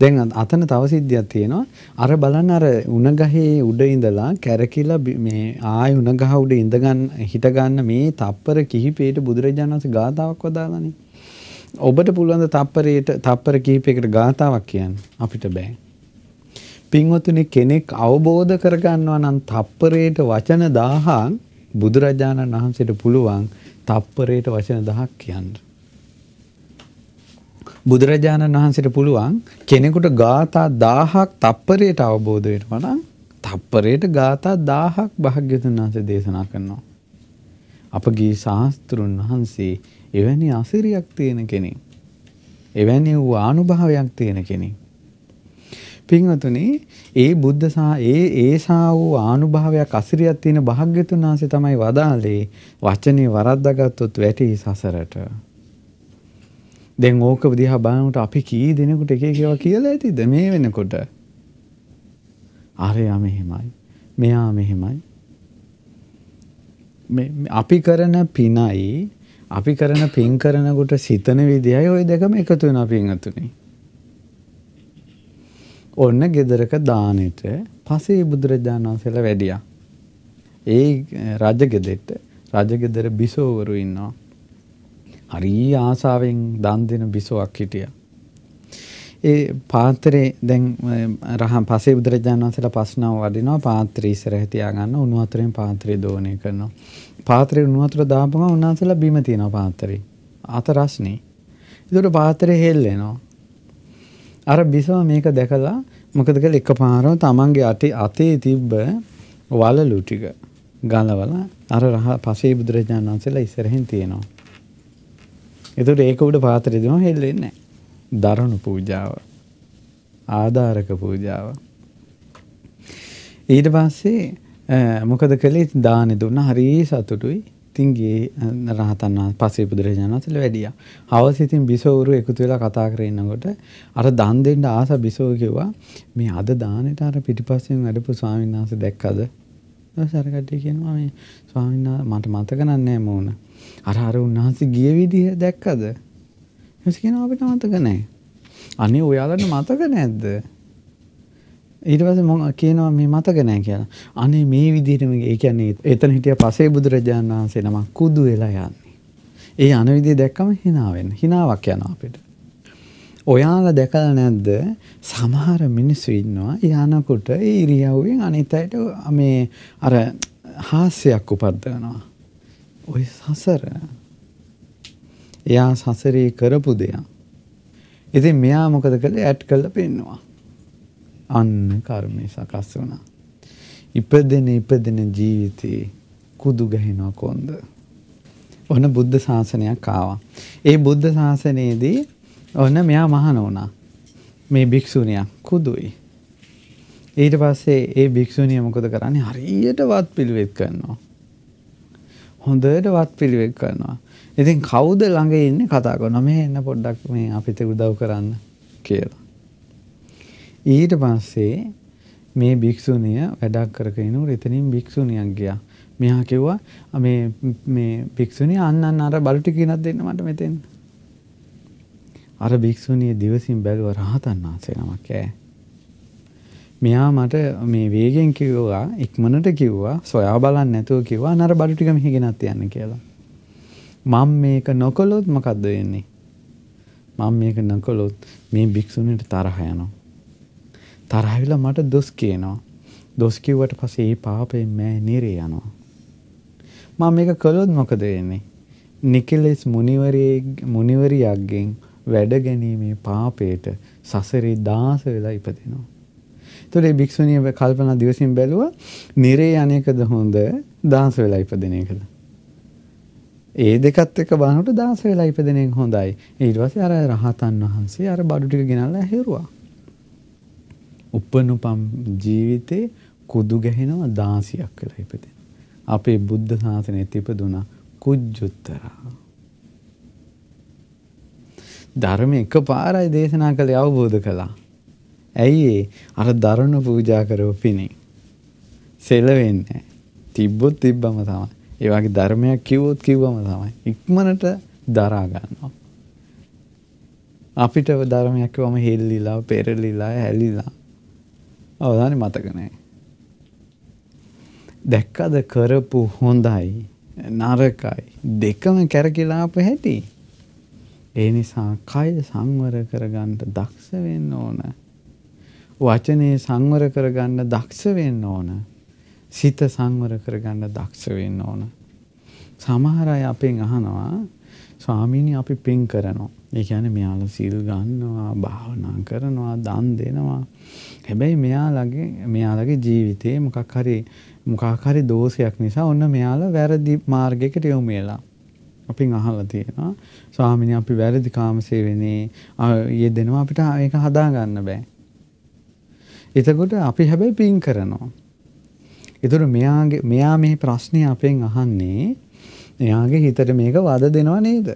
දැන් අතන තව සිද්ධියක් තියෙනවා අර බලන්න අර උණගහේ උඩ ඉඳලා කැරකිලා මේ ආයි උණගහ උඩ ඉඳගන්න හිටගන්න මේ තප්පර කිහිපයට බුදුරජාණන් වහන්සේ ගාතාවක් වදාලානේ. ඔබට පුළුවන් තප්පරයට තප්පර කිහිපයකට ගාතාවක් කියන්න අපිට බෑ. පින්වතුනි කෙනෙක් අවබෝධ කරගන්නවා නම් තප්පරයට වචන 1000ක් බුදුරජාණන් වහන්සේට පුළුවන් තප්පරයට වචන 1000ක් කියන්න. බුදුරජාණන් වහන්සේට පුළුවන් කෙනෙකුට ගාථා 1000ක් තප්පරයට අවබෝධ වෙනවා නම් තප්පරයට ගාථා 1000ක් භාග්‍යවතුන් වහන්සේ දේශනා කරනවා. අපගේ ශාස්ත්‍රුන් වහන්සේ එවැනි අසිරියක් තියෙන කෙනෙක්. එවැනි වූ ආනුභාවයක් තියෙන කෙනෙක්. පින්වතුනි ඒ බුද්ධ සා ඒ ඒසා වූ ආනුභාවයක් අසිරියක් තියෙන භාග්‍යතුන් වහන්සේ තමයි වදාළේ වචනේ වරද්දාගත්තොත් වැටි සසරට. දැන් ඕක දිහා බලනකොට අපි කී දෙනෙකුට එක එක ඒවා කියලා ඇතිද මේ වෙනකොට? ආරයා මෙහෙමයි. මෙයා මෙහෙමයි. අපි කරන පිනයි අපි කරන පින් කරනකොට සිතන විදියයි ওই දෙකම එකතු වෙනවා පින්වතුනි. ඔන්න ගෙදරක දානෙට පසේ බුදුරජාණන් වහන්සේලා වැඩියා. ඒ රජගෙදෙට රජගෙදර බිසෝවරු ඉන්නවා. හරි ආසාවෙන් දන් දෙන බිසෝවක් හිටියා. ඒ පාත්‍රේ දැන් රහන් පසේ බුදුරජාණන් වහන්සේලා පස්නව වඩිනවා පාත්‍රය ඉස්සරහ තියාගන්න උණු වතුරෙන් පාත්‍රය දෝණය කරනවා. පාත්‍රේ උණු වතුර දාපම උන්වහන්සේලා බිම තියනවා පාත්‍රේ. අත රස්නේ. ඒකට පාත්‍රේ හෙල්ලෙනවා. අර බිසව මේක දැකලා මොකද කළේ එකපාරම තමන්ගේ අතේ අතේ තිබ්බ වලලු ටික ගලවලා අර රහ පසේ බුදුරජාණන් වහන්සේලා ඉස්සරහින් තියෙනවා. ඒතකොට ඒක උඩ පාත්‍රය දෙනවා හෙල්ලෙන්නේ නැහැ. දරණු පූජාව. ආධාරක පූජාව. ඊට පස්සේ මොකද කළේ දානි දුන්න හරි සතුටුයි ඉතින් ගියේ රහතන් වහන්සේ පස්සේ බුදුරජාණන් වහන්සේලා වැඩියා. හවස ඉතින් බිසෝවරු එකතු වෙලා කතා කරගෙන ඉනකොට අර දන් දෙන්න ආස බිසෝ කිව්වා මේ අද දානෙට අර පිටිපස්සෙන් වැඩපු ස්වාමීන් වහන්සේ දැක්කද? ඊට කට්ටිය කියනවා මේ ස්වාමීන් මට මතක නැහැ මොන. අර අර උන්වහන්සේ ගිය විදිහ දැක්කද? ඊට කියනවා අපිට මතක නැහැ. අනේ ඔයාලට මතක නැද්ද? ඊට පස්සේ මම කියනවා මේ මතක නැහැ කියලා. අනේ මේ විදිහටම ඒ කියන්නේ එතන හිටිය පසේ බුදුරජාණන් වහන්සේ නම කුදු වෙලා යන්නේ. ඒ අන විදිහ දැක්කම hina වෙන. hinaවක් යනවා අපිට. ඔයාලා දැකලා නැද්ද සමහර මිනිස්සු ඉන්නවා යනකොට ඒ ඉරියව්වෙන් අනිත් අයට මේ අර හාස්‍යයක් උපද්දනවා. ওই සසර. එයා සසරේ කරපු දෙයක්. ඉතින් මෙයා මොකද කළේ ඇඩ් කරලා පෙන්නවා. අන්න කර්මය සකස් වුණා. ඉපදෙන ඉපදෙන ජීවිතේ කුදු ගැහෙනවා කොන්ද. ඔන්න බුද්ධ ශාසනයක් ආවා. ඒ බුද්ධ ශාසනයේදී ඔන්න මෙයා මහාන වුණා. මේ භික්ෂුණිය කුදුයි. ඊට පස්සේ ඒ භික්ෂුණිය මොකද කරන්නේ? හරියට වත් පිළිවෙත් කරනවා. හොඳට වත් පිළිවෙත් කරනවා. ඉතින් කවුද ළඟ ඉන්නේ කතා කරනවා. මේ එන්න පොඩ්ඩක් මේ අපිට උදව් කරන්න කියලා. ඊට පස්සේ මේ භික්ෂුණිය වැඩක් කරගෙන ඉනු එතනින් භික්ෂුණියක් ගියා. මෙයා කිව්වා මේ මේ භික්ෂුණිය අන්න අන්න අර බලු ටිකිනක් දෙන්න මට මෙතෙන්. අර භික්ෂුණිය දිවසින් බැලුව රහතන් වහන්සේ නමක් ඈ. මෙයා මට මේ වේගෙන් කිව්වා ඉක්මනට කිව්වා සොයා බලන්න නැතුව කිව්වා අර බලු ටික මෙහි ගෙනත් යන්න කියලා. මම මේක නොකළොත් මොකද්ද වෙන්නේ? මම මේක නොකළොත් මේ භික්ෂුණියට තරහ යනවා. තරහ වෙලා මට දොස් කියනවා. දොස් කිව්වට පස්සේ ඒ පාපයෙන් මෑ නිරේ යනවා. මම මේක කළොත් මොකද වෙන්නේ? නිකලස් මුනිවරයෙක් මුනිවරියක්ගෙන් වැඩ ගැනීමේ පාපයට සසරේ දාස වෙලා ඉපදෙනවා. එතකොට මේ භික්ෂුණිය කල්පනා දිවසින් බැලුවා නිරේ අනේකද හොඳ දාස වෙලා ඉපදෙන එකද? ඒ දෙකත් එක බලනකොට දාස වෙලා ඉපදෙන එක හොඳයි. ඊට පස්සේ අර රහතන් වහන්සේ අර බඩු ටික ගෙනල්ලා හැරුවා. උපනුපම් ජීවිතේ කුදු ගැහෙනවා 16ක් කියලා ඉපදෙන. අපේ බුද්ධ ශාසනයේ තිබදුනා කුජ්ජුත්තරා. ධර්ම එකපාරයි දේශනා කළේ අවබෝධ කළා. ඇයි ඒ අර දරුණු පූජා කරව පිණින්. සෙලවෙන්නේ තිබ්බොත් තිබ්බම තමයි. ඒ වගේ ධර්මයක් කිව්වොත් කිව්වම තමයි. ඉක්මනට දරා ගන්නවා. අපිට ධර්මයක් කිව්වම හෙල්ලිලා, පෙරලිලා, හැලිලා අවධානය මතක නැහැ. දැක්කද කරපු හොඳයි නරකයි දෙකම කැරකිලා ආපු හැටි. ඒ නිසා කය සංවර කරගන්න දක්ෂ වෙන්න ඕන. වචනේ සංවර කරගන්න දක්ෂ වෙන්න ඕන. සිත සංවර කරගන්න දක්ෂ වෙන්න ඕන. සමහර අය අපෙන් අහනවා ස්වාමීනි අපි පින් කරනවා. ඒ කියන්නේ මෙයාලා සීල් ගන්නවා, භාවනා කරනවා, දන් දෙනවා. හැබැයි මෙයාලගේ මෙයාලගේ ජීවිතේ මොකක් හරි මොකක් හරි දෝෂයක් නිසා ඔන්න මෙයාලා වැරදි මාර්ගයකට යොමු වෙලා. අපින් අහලා තියෙනවා ස්වාමීනි අපි වැරදි කාමසේවනේ යෙදෙනවා අපිට ඒක හදා ගන්න බෑ. එතකොට අපි හැබැයි පින් කරනවා. ඒතර මෙයාගේ මෙයා මේ ප්‍රශ්නේ අපෙන් අහන්නේ එයාගේ හිතට මේක වද දෙනව නේද?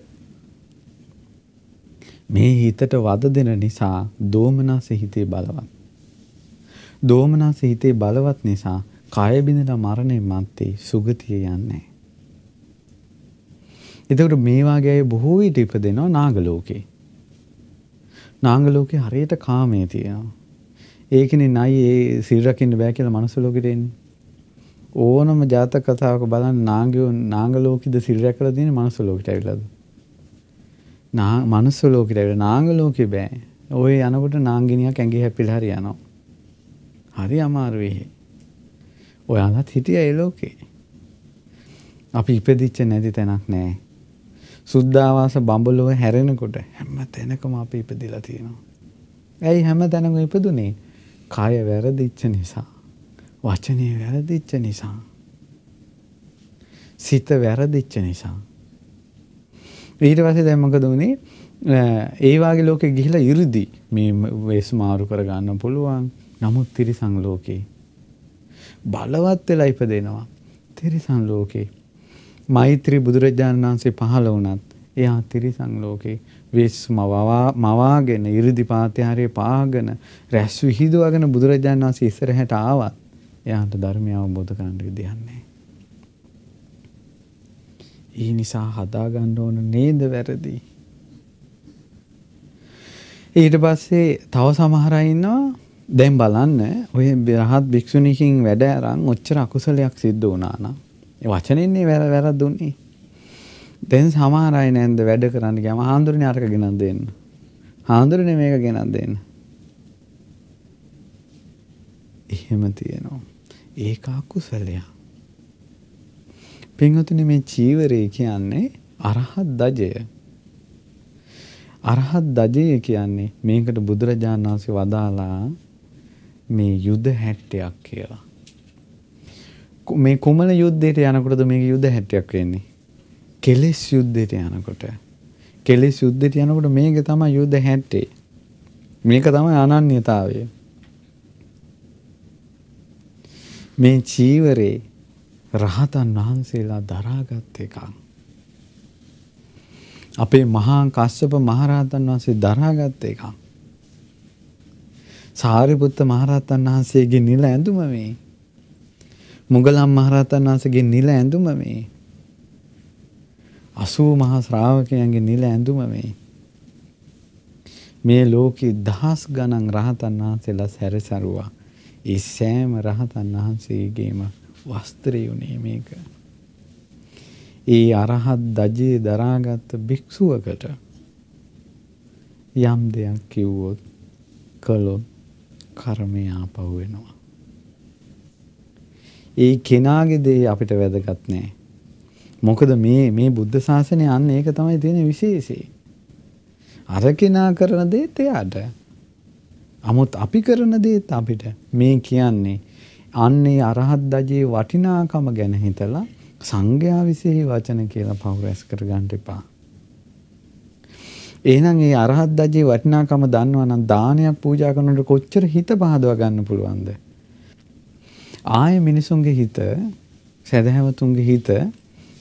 මේ හිතට වද දෙන නිසා දෝමනස හිතේ බලවත්. දෝමනස හිතේ බලවත් නිසා කය බිඳලා මරණය මැත්තේ සුගතිය යන්නේ. එතකොට මේ වාගේ අය බොහෝ විට ඉපදෙනවා නාග ලෝකේ. නාග ලෝකේ හරියට කාමයේ තියෙනවා. ඒකනේ නයි ඒ සිල් රකින්න බෑ කියලා මනුස්ස ලෝකෙට එන්නේ. ඕනම ජාතක කතාවක බලන්න නාගයෝ නාග ලෝකෙද සිල් රැකලා තියෙන්නේ මනුස්ස ලෝකෙට ඇවිල්ලාද? නා මනුස්ස ලෝකෙට ඇවිල්ලා නාග ලෝකෙ බෑ. ඔය යනකොට නාංගිනියක් ඇඟේ හැපිලා හරි යනවා. හරි අමාරු වෙහි. ඔයාලත් හිටියා ඒ ලෝකේ. අපි ඉපදිච්ච නැති තැනක් නෑ. සුද්ධාවාස බඹලොව හැරෙනකොට හැම තැනකම අපි ඉපදිලා තියෙනවා. ඇයි හැම තැනම ඉපදුනේ? කය වැරදිච්ච නිසා. වචනේ වැරදිච්ච නිසා සිත වැරදිච්ච නිසා ඊට පස්සේ දැන් මොකද වුනේ ඒ වාගේ ලෝකෙ ගිහිලා 이르දි මේ වෙස් මාරු කර ගන්න පුළුවන් නමුත් තිරිසන් ලෝකේ බලවත් වෙලා ඉපදෙනවා තිරිසන් ලෝකේ මෛත්‍රී බුදුරජාණන් වහන්සේ පහළ වුණත් එයා තිරිසන් ලෝකේ වෙස් මවාගෙන 이르දි පාත්‍යාරේ පාගෙන රැස් විහිදුවගෙන බුදුරජාණන් වහන්සේ ඉස්සරහට ආවත් එයාට ධර්මය අවබෝධ කරන්න විදිහන්නේ. ඒ නිසා හදාගන්න ඕන නේද වැරදි. ඊට පස්සේ තව සමහර අය ඉන්නවා දැන් බලන්න ඔය රහත් භික්ෂුණීකින් වැඩ අරන් ඔච්චර අකුසලයක් සිද්ධ වුණා නම් ඒ වචනෙන්නේ වැර වැරදුන්නේ. දැන් සමහර අය නැන්ද වැඩ කරන්න ගියාම හාඳුරනේ අරක ගෙනත් දෙන්න. හාඳුරනේ මේක ගෙනත් දෙන්න. එහෙම තියෙනවා. ඒක අකුසලයක්. පින්වතුනි මේ චීවරය කියන්නේ අරහත් දජය. අරහත් දජය කියන්නේ මේකට බුදුරජාණන් වහන්සේ වදාලා මේ යුද 60ක් කියලා. මේ කුමන යුද්ධයට යනකොටද මේක යුද 60ක් වෙන්නේ? කෙලෙස් යුද්ධයට යනකොට. කෙලෙස් යුද්ධයට යනකොට මේක තමයි යුද 60. මේක තමයි අනන්‍යතාවය. මේ චීවරේ රහතන් වහන්සේලා දරාගත් එකක්. අපේ මහා කස්සප මහරහතන් වහන්සේ දරාගත් එකක්. සාරිපුත්ත මහරහතන් වහන්සේගේ නිල ඇඳුම මේ. මුගලම් මහරහතන් වහන්සේගේ නිල ඇඳුම මේ. අසූ මහා ශ්‍රාවකයන්ගේ නිල ඇඳුම මේ. මේ ලෝකේ දහස් ගණන් රහතන් වහන්සේලා සැරසරුවා. ඒ සෑම රහතන් වහන්සේගේම වස්ත්‍රය උනේ මේක. ඒ අරහත් දජේ දරාගත් භික්ෂුවකට යම් දෙයක් කිව්වොත් කළොත් කර්මය ආපහු වෙනවා. ඒ කෙනාගේ දේ අපිට වැදගත් නෑ. මොකද මේ මේ බුද්ධ ශාසනය අන්න ඒක තමයි තියෙන විශේෂය. අර කෙනා කරන දේ එයාට අමුත් අපි කරන දේත් අපිට මේ කියන්නේ අන්නේ අරහත් දජේ වටිනාකම ගැන හිතලා සංඝයා විසෙහි වචන කියලා පවරස් කරගන්න එපා. එහෙනම් මේ අරහත් දජේ වටිනාකම දන්නවා නම් දානයක් පූජා කරනකොට කොච්චර හිත පහදවා ගන්න පුළුවන්ද? ආයේ මිනිසුන්ගේ හිත සදහැවතුන්ගේ හිත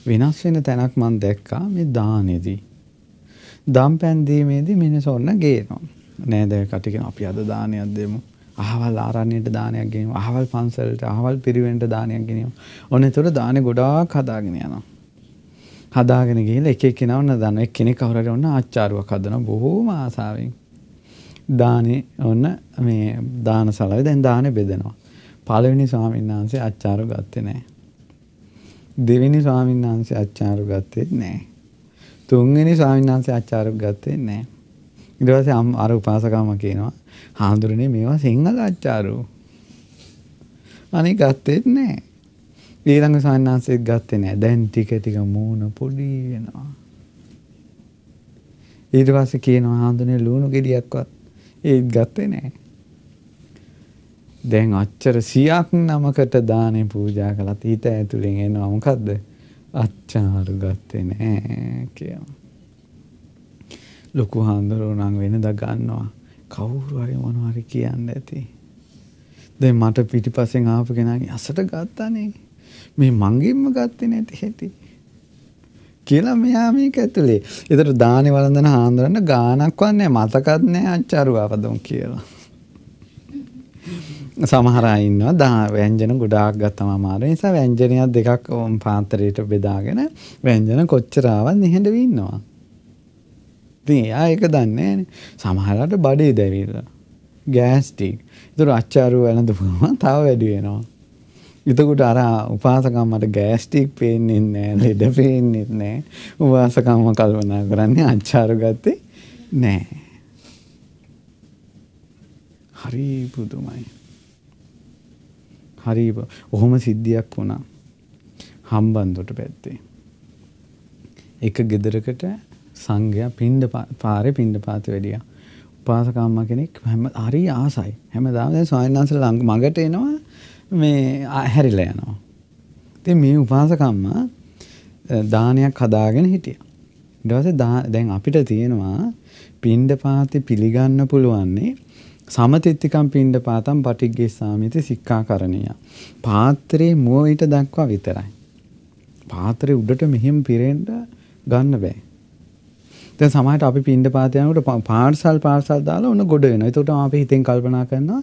වෙනස් වෙන තැනක් මම දැක්කා මේ දානේදී. දම්පැන් දීමේදී මිනිස්සු ඔන්න ගේනවා. නෑ දැන් කටිකෙන අපි අද දානයක් දෙමු. අහවල් ආරණ්‍යයට දානයක් ගෙනියමු. අහවල් පන්සලට, අහවල් පිරිවෙන්ට දානයක් ගෙනියමු. ඔන්න ඒතර දානේ ගොඩාක් හදාගෙන යනවා. හදාගෙන ගිහිල්ලා එක එක්කෙනා ඔන්න දාන එක්කෙනෙක් කවුරු හරි ඔන්න ආචාරුවක් හදනවා බොහෝම ආසාවෙන්. දානේ ඔන්න මේ දානශාලාවේ දැන් දානේ බෙදනවා. පළවෙනි ස්වාමීන් වහන්සේ ආචාරු ගත්තේ නැහැ. දෙවෙනි ස්වාමීන් වහන්සේ ආචාරු ගත්තේ නැහැ. තුන්වෙනි ස්වාමීන් වහන්සේ ආචාරු ගත්තේ නැහැ. ඊට පස්සේ අර උපාසකම කියනවා හාමුදුරනේ මේවා සිංහල අච්චාරු අනේ ගත්තෙත් නෑ ඊළඟ සාන්නාන්සෙත් ගත්තේ නෑ දැන් ටික ටික මූණ පොඩි වෙනවා ඊට පස්සේ කියනවා හාමුදුරනේ ලුණු ගෙඩියක්වත් ඒත් ගත්තේ නෑ දැන් අච්චර සියක් නමකට දානේ පූජා කළත් හිත ඇතුලෙන් එනවා මොකද්ද අච්චාරු ගත්තේ නෑ කියනවා ලොකු හාමුදුරුවෝ නම් වෙනද ගන්නවා. කවුරු හරි මොනවා හරි කියන්න ඇති. දැන් මට පිටිපස්සෙන් ආපු කෙනාගේ අසට ගත්තානේ. මේ මංගින්ම ගත්තේ නැති හැටි. කියලා මෙයා මේක ඇතුලේ. ඒතර දානි වළඳන හාමුදුරන්ට ගානක්වත් නැහැ මතකත් නැහැ අච්චරුවාපදම් කියලා. සමහර අය ඉන්නවා දා ව්‍යංජන ගොඩාක් ගත්තම අමාරු නිසා ව්‍යංජනයක් දෙකක් පාත්‍රයට බෙදාගෙන ව්‍යංජන කොච්චර ආවත් නිහඬව ඉන්නවා. ඉතින් එයා ඒක දන්නේ නෑනේ සමහරවිට බඩේ දැවිලා ගෑස්ටික් ඒතර අච්චාරු වැළඳපුවම තව වැඩි වෙනවා එතකොට අර උපාසකම් මට ගෑස්ටික් පේන්නේ නැහැ ලෙඩ පේන්නේ නැහැ උපාසකම්ම කල්පනා කරන්නේ අච්චාරු ගත්තේ නැහැ හරි පුදුමයි හරි ඔහොම සිද්ධියක් වුණා හම්බන්තොට පැත්තේ එක ගෙදරකට සංඝයා පින්ඩ පාරේ පින්ඩ පාත වැඩියා. උපාසක අම්මා කෙනෙක් හැම හරි ආසයි. හැමදාම දැන් ස්වාමීන් වහන්සේලා මගට එනවා මේ හැරිලා යනවා. ඉතින් මේ උපාසක අම්මා දානයක් හදාගෙන හිටියා. ඊට පස්සේ දැන් අපිට තියෙනවා පින්ඩ පාතේ පිළිගන්න පුළුවන්නේ සමතිත්තිකම් පින්ඩ පාතම් පටික්ගේ සාමිති සික්කාකරණය. පාත්‍රයේ මුව ඊට දක්වා විතරයි. පාත්‍රයේ උඩට මෙහෙම පිරෙන්න ගන්න බෑ. දැන් සමහරට අපි පින්ඳ පාත යනකොට පාර්සල් පාර්සල් දාලා ඔන්න ගොඩ වෙනවා. ඒකට අපි හිතෙන් කල්පනා කරනවා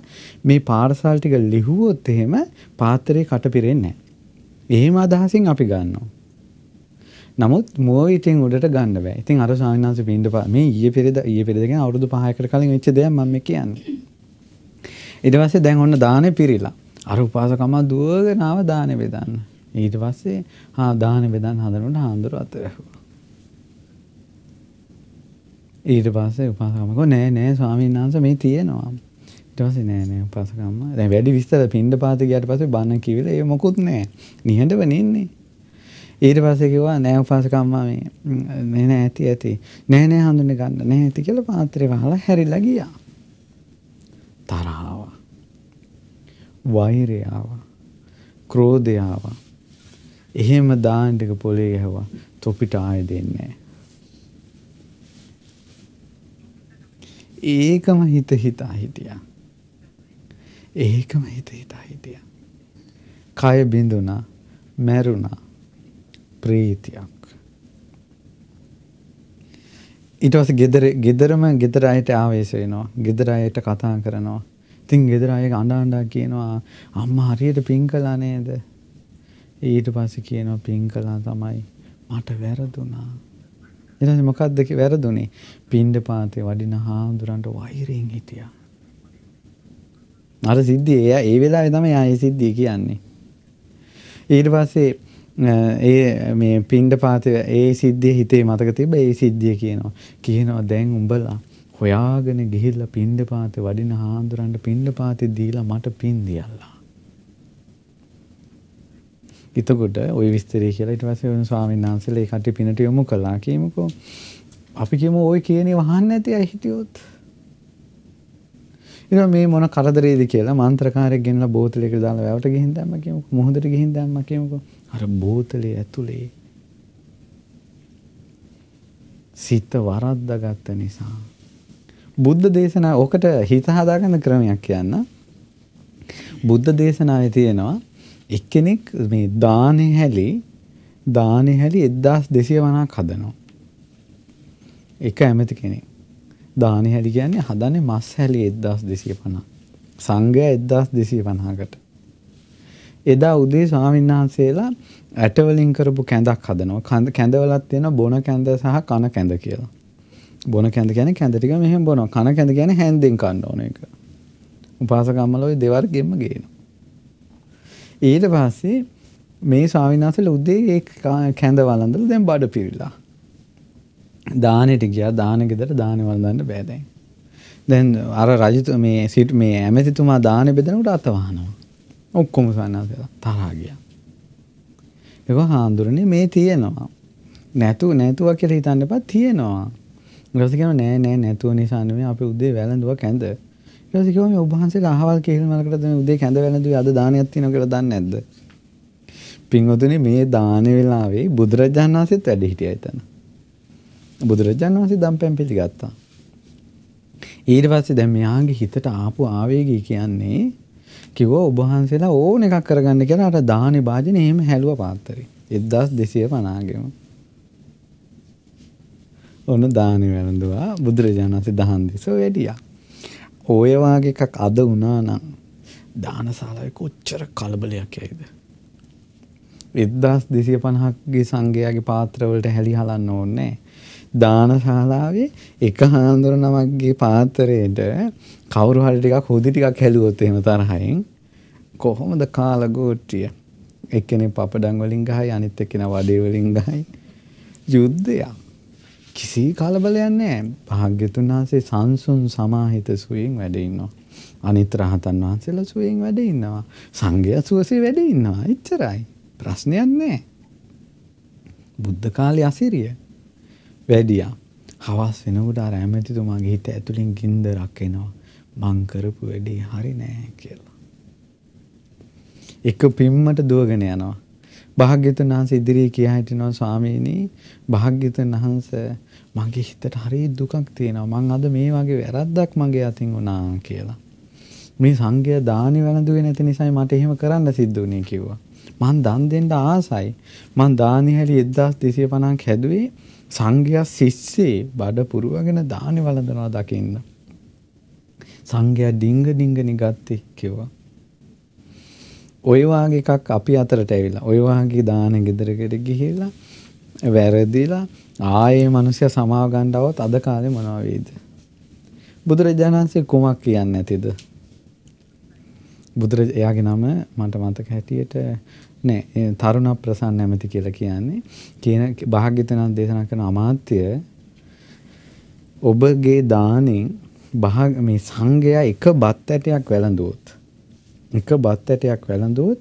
මේ පාර්සල් ටික ලිහුවොත් එහෙම පාත්‍රේ කට පිරෙන්නේ නැහැ. එහෙම අදහසින් අපි ගන්නවා. නමුත් මෝ ඉතින් උඩට ගන්න බෑ. ඉතින් අර සාමිනාංශ පින්ඳ පා මේ ඊයේ පෙරේද ඊයේ පෙරේද කියන්නේ අවුරුදු 5කට කලින් වෙච්ච දෙයක් මම මේ කියන්නේ. ඊට පස්සේ දැන් ඔන්න දානේ පිරිලා. අර උපාසකම දුවගෙන ආව දානේ බෙදන්න. ඊට පස්සේ ආ දානේ බෙදන්න හදනකොට හාඳුර අත වැහුවා. ඊට පස්සේ උපාසකම කිව්වා නෑ නෑ ස්වාමීන් වහන්සේ මේ තියෙනවා. ඊට පස්සේ නෑ නෑ උපාසකම දැන් වැඩි විස්තර පින්ඳ පාත ගියාට පස්සේ බණ කිවිලා ඒ මොකුත් නෑ. නිහඬව නින්නේ. ඊට පස්සේ කිව්වා නෑ උපාසක අම්මා මේ නෑ නෑ ඇති ඇති නෑ නෑ හඳුන ගන්න නෑ ඇති කියලා පාත්‍රේ වහලා හැරිලා ගියා තරහව වෛරය ආවා ක්‍රෝධය ආවා එහෙම දාන්නක පොලේ ගහුවා තොපිට ආයෙ දෙන්නේ නෑ ඒකම හිත හිතා හිටියා. ඒකම හිත හිතා හිටියා. කය බිඳුණා, මැරුණා. ප්‍රීතියක්. ඊට පස්සේ ගෙදර ගෙදරම ගෙදර අයට ආවේශ වෙනවා. ගෙදර අයට කතා කරනවා. ඉතින් ගෙදර අය අඬ අඬ කියනවා අම්මා හරියට පින් කළා නේද? ඊට පස්සේ කියනවා පින් කළා තමයි. මට වැරදුනා. ඊට පස්සේ මොකද්ද කි වැරදුනේ? පින්ඩ පාතේ වඩින හාමුදුරන්ට වෛරයෙන් හිටියා. අර සිද්ධිය එයා ඒ වෙලාවේ තමයි ආයේ සිද්ධිය කියන්නේ. ඊට පස්සේ ඒ මේ පින්ඩ පාතේ ඒ සිද්ධිය හිතේ මතක තිබ්බ ඒ සිද්ධිය කියනවා. කියනවා දැන් උඹලා හොයාගෙන ගිහිල්ලා පින්ඩ පාතේ වඩින හාමුදුරන්ට පින්ඩ පාතේ දීලා මට පින් දියල්ලා. එතකොට ওই විස්තරය කියලා ඊට පස්සේ වෙන ස්වාමීන් වහන්සේලා ඒ කට්ටිය පිනට යොමු කළා. කියමුකෝ අපි කියමු ওই කියන්නේ වහන්න නැති අය හිටියොත්. ඊට මේ මොන කරදරේද කියලා මන්ත්‍රකාරයෙක් ගෙනලා බෝතලයකට දාලා වැවට ගිහින් දැම්ම කියමුකෝ. මොහොතට ගිහින් දැම්ම කියමුකෝ. අර බෝතලේ ඇතුලේ සිත වරද්දාගත්ත නිසා බුද්ධ දේශනාව ඔකට හිත හදාගන්න ක්‍රමයක් කියන්න. බුද්ධ දේශනාවේ තියෙනවා එක්කෙනෙක් මේ දානෙ හැලි දානෙ හැලි 1200 වණක් හදනවා. එක ඇමති කෙනෙක්. දානෙ හැලි කියන්නේ හදන්නේ මස් හැලි 1250. සංඝයා 1250කට. එදා උදේ ස්වාමීන් වහන්සේලා ඇටවලින් කරපු කැඳක් හදනවා. කැඳවලක් තියෙන බොන කැඳ සහ කන කැඳ කියලා. බොන කැඳ කියන්නේ කැඳ ටික මෙහෙම බොනවා. කන කැඳ කියන්නේ හැන්දෙන් කන්න ඕන එක. උපාසකම්මල ওই දෙවර්ගෙම ගේනවා. ඊට පස්සේ මේ ස්වාමීන් වහන්සේලා උදේ ඒ කැඳ වළඳලා දැන් බඩ පිරিলা. දානෙට ගියා දාන ගෙදර දානේ වළඳන්න බෑ දැන්. දැන් අර රජතු මේ සිට මේ ඇමතිතුමා දානේ බෙදනකොට අත වහනවා. ඔක්කොම ස්වාමීන් වහන්සේලා තරහා ගියා. ඒක හාඳුරනේ මේ තියෙනවා. නැතු නැතුව කියලා හිතන්න එපා තියෙනවා. ඊට පස්සේ කියනවා නෑ නෑ නැතුව නිසා නෙමෙයි අපි උදේ වැළඳුවා කැඳ. ඊට පස්සේ කිව්වා මේ ඔබ වහන්සේලා අහවල් කේල් මලකට දැන් උදේ කැඳ වෙනදී අද දානයක් තියෙනවා කියලා දන්නේ නැද්ද? පින්වතුනි මේ දාන වෙලාවේ බුදුරජාණන් වහන්සේත් වැඩ හිටියා එතන. බුදුරජාණන් වහන්සේ දම්පැන් පිළිගත්තා. ඊට පස්සේ දැන් මෙයාගේ හිතට ආපු ආවේගය කියන්නේ කිව්වා ඔබ වහන්සේලා ඕන එකක් කරගන්න කියලා අර දානේ වාදනේ එහෙම හැලුවා පාත්තරේ. 1250 ගෙම. ඔන්න දානේ වැළඳුවා බුදුරජාණන් වහන්සේ දහම් දෙසෝ වැඩියා. ඔය වගේ එකක් අද වුණා නම් දානශාලාවේ කොච්චර කලබලයක් ඇයිද? 1250ක් ගේ සංඝයාගේ පාත්‍රවලට හැලි හලන්න ඕනේ. දානශාලාවේ එක හාන්දුර නමක්ගේ පාත්‍රයට කවුරු හරි ටිකක් හොදි ටිකක් හැලුවොත් එහෙම තරහින් කොහොමද කාලගෝට්ටිය? එක්කෙනෙක් පපඩම් වලින් ගහයි අනිත් එක්කෙනා වඩේ වලින් ගහයි. යුද්ධයක්. කිසි කලබලයක් නැහැ. භාග්‍යතුන් වහන්සේ සංසුන් සමාහිත සුවයෙන් වැඩ ඉන්නවා. අනිත් රහතන් වහන්සේලා සුවයෙන් වැඩ ඉන්නවා. සංඝයා සුවසේ වැඩ ඉන්නවා. එච්චරයි. ප්‍රශ්නයක් නැහැ. බුද්ධ කාලේ අසිරිය වැඩියා. හවස් වෙනකොට අර ඇමතිතුමාගේ හිත ඇතුලින් ගින්දරක් එනවා. මං කරපු වැඩේ හරි නෑ කියලා. එක පිම්මට දුවගෙන යනවා. භාග්‍යතුන් වහන්සේ ඉදිරියේ කියා හිටිනවා ස්වාමීනි භාග්‍යතුන් වහන්සේ මගේ හිතට හරි දුකක් තියෙනවා මං අද මේ වගේ වැරද්දක් මගේ අතින් වුණා කියලා. මේ සංඝය දානි වැළඳුවේ නැති නිසායි මට එහෙම කරන්න සිද්ධ වුණේ කිව්වා. මං දන් දෙන්න ආසයි. මං දානි හැලි 1250ක් හැදුවේ සංඝයා සිස්සේ බඩ පුරවගෙන දානි වළඳනවා දකින්න. සංඝයා ඩිංග ඩිංග නිගත්තේ කිව්වා. ඔය වගේ එකක් අපි අතරට ඇවිල්ලා ඔය වගේ දාන ගෙදරකට ගිහිල්ලා වැරදිලා ආයේ මිනිස්සු සමාව ගන්නවොත් අද කාලේ මොනවා වේද? බුදුරජාණන් වහන්සේ කුමක් කියන්නේ නැතිද? බුදුර එයාගේ නම මට මතක හැටියට නෑ තරුණ ප්‍රසන්න ඇමති කියලා කියන්නේ කියන භාග්‍යතුන් දේශනා කරන අමාත්‍ය ඔබගේ දාණයෙන් භාග මේ සංගයා එක බත් ඇටයක් වැළඳුවොත් එක බත් ඇටයක් වැළඳුවොත්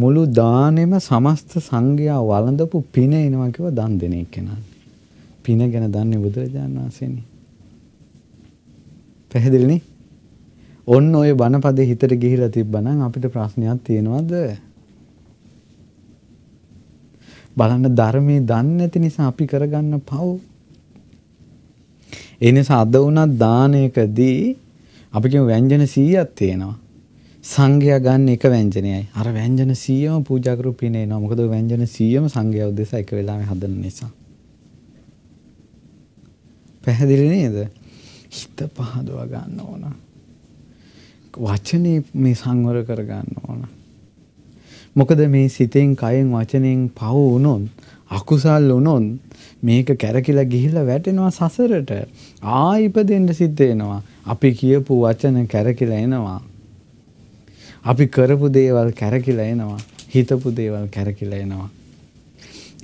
මුළු දාණයම සමස්ත සංගයා වළඳපු පින එනවා කියව දන් දෙන එක නේද පින ගැන දන්නේ බුදුරජාණන් වහන්සේනේ. පැහැදිලිනේ? ඔන්න ඔය බණපදේ හිතට ගිහිලා තිබ්බනම් අපිට ප්‍රශ්නයක් තියෙනවද? බලන්න ධර්මයේ දන්නේ නැති නිසා අපි කරගන්න පව්. ඒ නිසා අද වුණත් දානයකදී අපි කියමු ව්‍යංජන 100ක් තියෙනවා. සංඝයා ගන්න එක ව්‍යංජනයයි. අර ව්‍යංජන 100ම පූජා කරු පිනේනවා. මොකද ව්‍යංජන 100ම සංඝයා උදෙසා එක වෙලාවෙ හදන නිසා. පැහැදිලි නේද? හිත පහදවා ගන්න ඕන. වචනේ මේ සංවර කර ගන්න ඕන. මොකද මේ සිතෙන්, කයෙන්, වචනෙන් පව වුණොත්, අකුසල් වුණොත් මේක කැරකිලා ගිහිල්ලා වැටෙනවා සසරට. ආයිපදෙන්න සිද්ධ වෙනවා. අපි කියපු වචන කැරකිලා එනවා. අපි කරපු දේවල් කැරකිලා එනවා. හිතපු දේවල් කැරකිලා එනවා.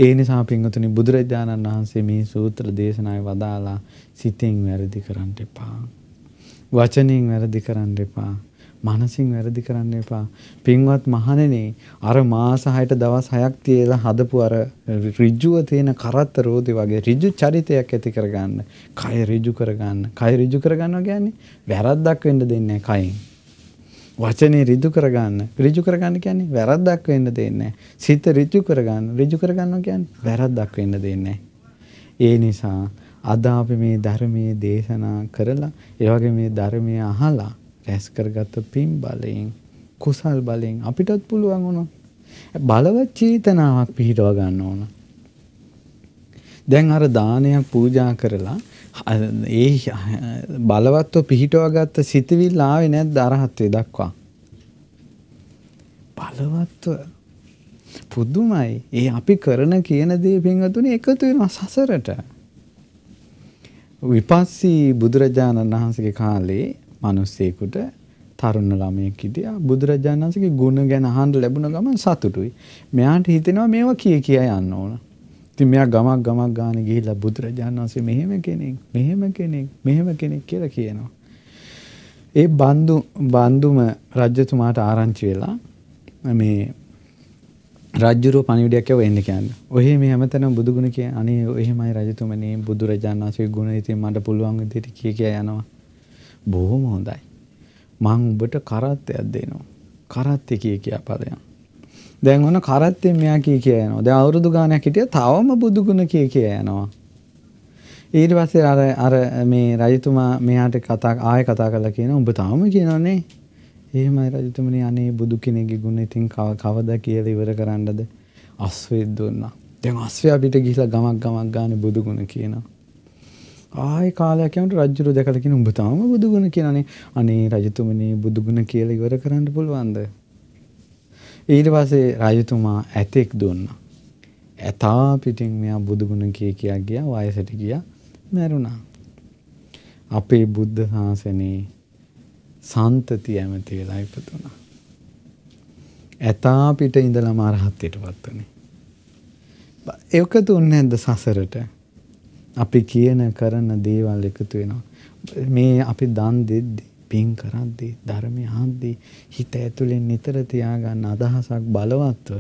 ඒ නිසා පින්වතුනි බුදුරජාණන් වහන්සේ මේ සූත්‍ර දේශනාවේ වදාලා සිතෙන් වැරදි කරන්න එපා. වචනෙන් වැරදි කරන්න එපා. මනසින් වැරදි කරන්න එපා. පින්වත් මහණෙනි, අර මාස 6ට දවස් 6ක් තියලා හදපු අර ඍජුව තියෙන කරත්ත රෝදේ වගේ ඍජු චරිතයක් ඇති කරගන්න. කය ඍජු කරගන්න. කය ඍජු කරගන්නවා කියන්නේ වැරද්දක් වෙන්න දෙන්නේ නැහැ කයින්. වචනේ ඍජු කරගන්න. ඍජු කරගන්න කියන්නේ වැරද්දක් වෙන්න දෙන්නේ සිත ඍජු කරගන්න. ඍජු කරගන්නවා කියන්නේ වැරද්දක් වෙන්න දෙන්නේ ඒ නිසා අද අපි මේ ධර්මයේ දේශනා කරලා ඒ වගේ මේ ධර්මයේ අහලා රැස් කරගත්ත පින් බලයෙන් කුසල් බලයෙන් අපිටත් පුළුවන් වුණා. බලවත් චේතනාවක් පිහිටව ගන්න ඕන. දැන් අර දානයක් පූජා කරලා ඒ බලවත්ව පිහිටව ගත්ත සිතවිල්ල ආවේ නැද්ද අරහත්වේ දක්වා? බලවත්ව පුදුමයි. ඒ අපි කරන කියන දේ පින්වතුනි එකතු වෙනවා සසරට. විපස්සී බුදුරජාණන් වහන්සේගේ කාලේ මිනිස්සෙකුට තරුණ ළමයෙක් හිටියා බුදුරජාණන් වහන්සේගේ ගුණ ගැන අහන්න ලැබුණ ගමන් සතුටුයි. මෙයාට හිතෙනවා මේවා කිය කියා යන්න ඕන. ඉතින් මෙයා ගමක් ගමක් ගාන ගිහිල්ලා බුදුරජාණන් වහන්සේ මෙහෙම කෙනෙක් මෙහෙම කෙනෙක් මෙහෙම කෙනෙක් කියලා කියනවා. ඒ බන්දු බන්දුම රජතුමාට ආරංචි වෙලා මේ රාජ්‍යරෝ පණිවිඩයක් යව එන්න කියන්නේ. ඔහේ මේ හැමතැනම බුදුගුණ කිය අනේ එහෙමයි රජතුමනේ බුදුරජාණන් වහන්සේගේ ගුණ ඉතින් මට පුළුවන් විදිහට කිය කියා යනවා. බොහොම හොඳයි. මං උඹට කරත්තයක් දෙනවා. කරත්තේ කිය කියා පදයක්. දැන් ඔන්න කරත්තෙන් මෙයා කී කිය යනවා. දැන් අවුරුදු ගාණක් හිටියා තවම බුදු ගුණ කී කිය යනවා. ඊට පස්සේ අර අර මේ රජතුමා මෙයාට කතා ආයෙ කතා කරලා කියන උඹ තාම කියනවනේ. එහෙමයි රජතුමනි අනේ බුදු කෙනෙක්ගේ ගුණ ඉතින් කවදා කියලා ඉවර කරන්නද? අස්වැද්ද දුන්නා. දැන් අස්වැයා පිට ගිහිලා ගමක් ගමක් ගානේ බුදු ගුණ කියනවා. ආයෙ කාලයක් යනකොට රජුරු දැකලා කියන උඹ තාම බුදු ගුණ කියනනේ. අනේ රජතුමනි බුදු ගුණ කියලා ඉවර කරන්න පුළුවන්ද? ඊට පස්සේ රජතුමා ඇතෙක් දුන්නා. ඇතා පිටින් මෙයා බුදුගුණ කී කියා ගියා වයසට ගියා මැරුණා. අපේ බුද්ධ ශාසනේ සන්තති ඇමති වෙලා ඉපදුණා. ඇතා පිට ඉඳලාම අරහත්ත්වයටපත් උනේ. එකතු වෙන්නේ නැද්ද සසරට? අපි කියන කරන දේවල් එකතු වෙනවා. මේ අපි දන් දෙද්දී පින් කරද්දී ධර්මය අහද්දී හිත ඇතුලෙන් නිතර තියාගන්න අදහසක් බලවත්ව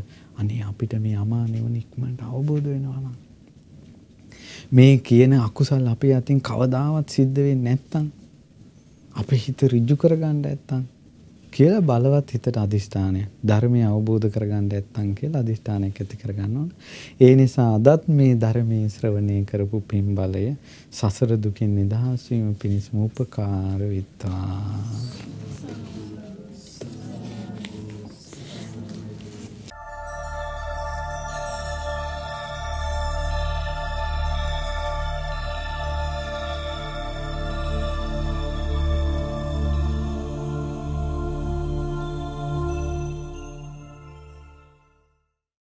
අනේ අපිට මේ අමා නිවන ඉක්මනට අවබෝධ වෙනවා නම් මේ කියන අකුසල් අපේ අතින් කවදාවත් සිද්ධ වෙන්නේ නැත්තම් අපේ හිත ඍජු කරගන්න නැත්තම් කියලා බලවත් හිතට අදිෂ්ඨානය ධර්මය අවබෝධ කරගන්න නැත්නම් කියලා අදිෂ්ඨානයක් ඇති කරගන්න ඕන. ඒ නිසා අදත් මේ ධර්මයේ ශ්‍රවණය කරපු පින් බලය සසර දුකින් නිදහස් වීම පිණිසම උපකාර වෙත්වා.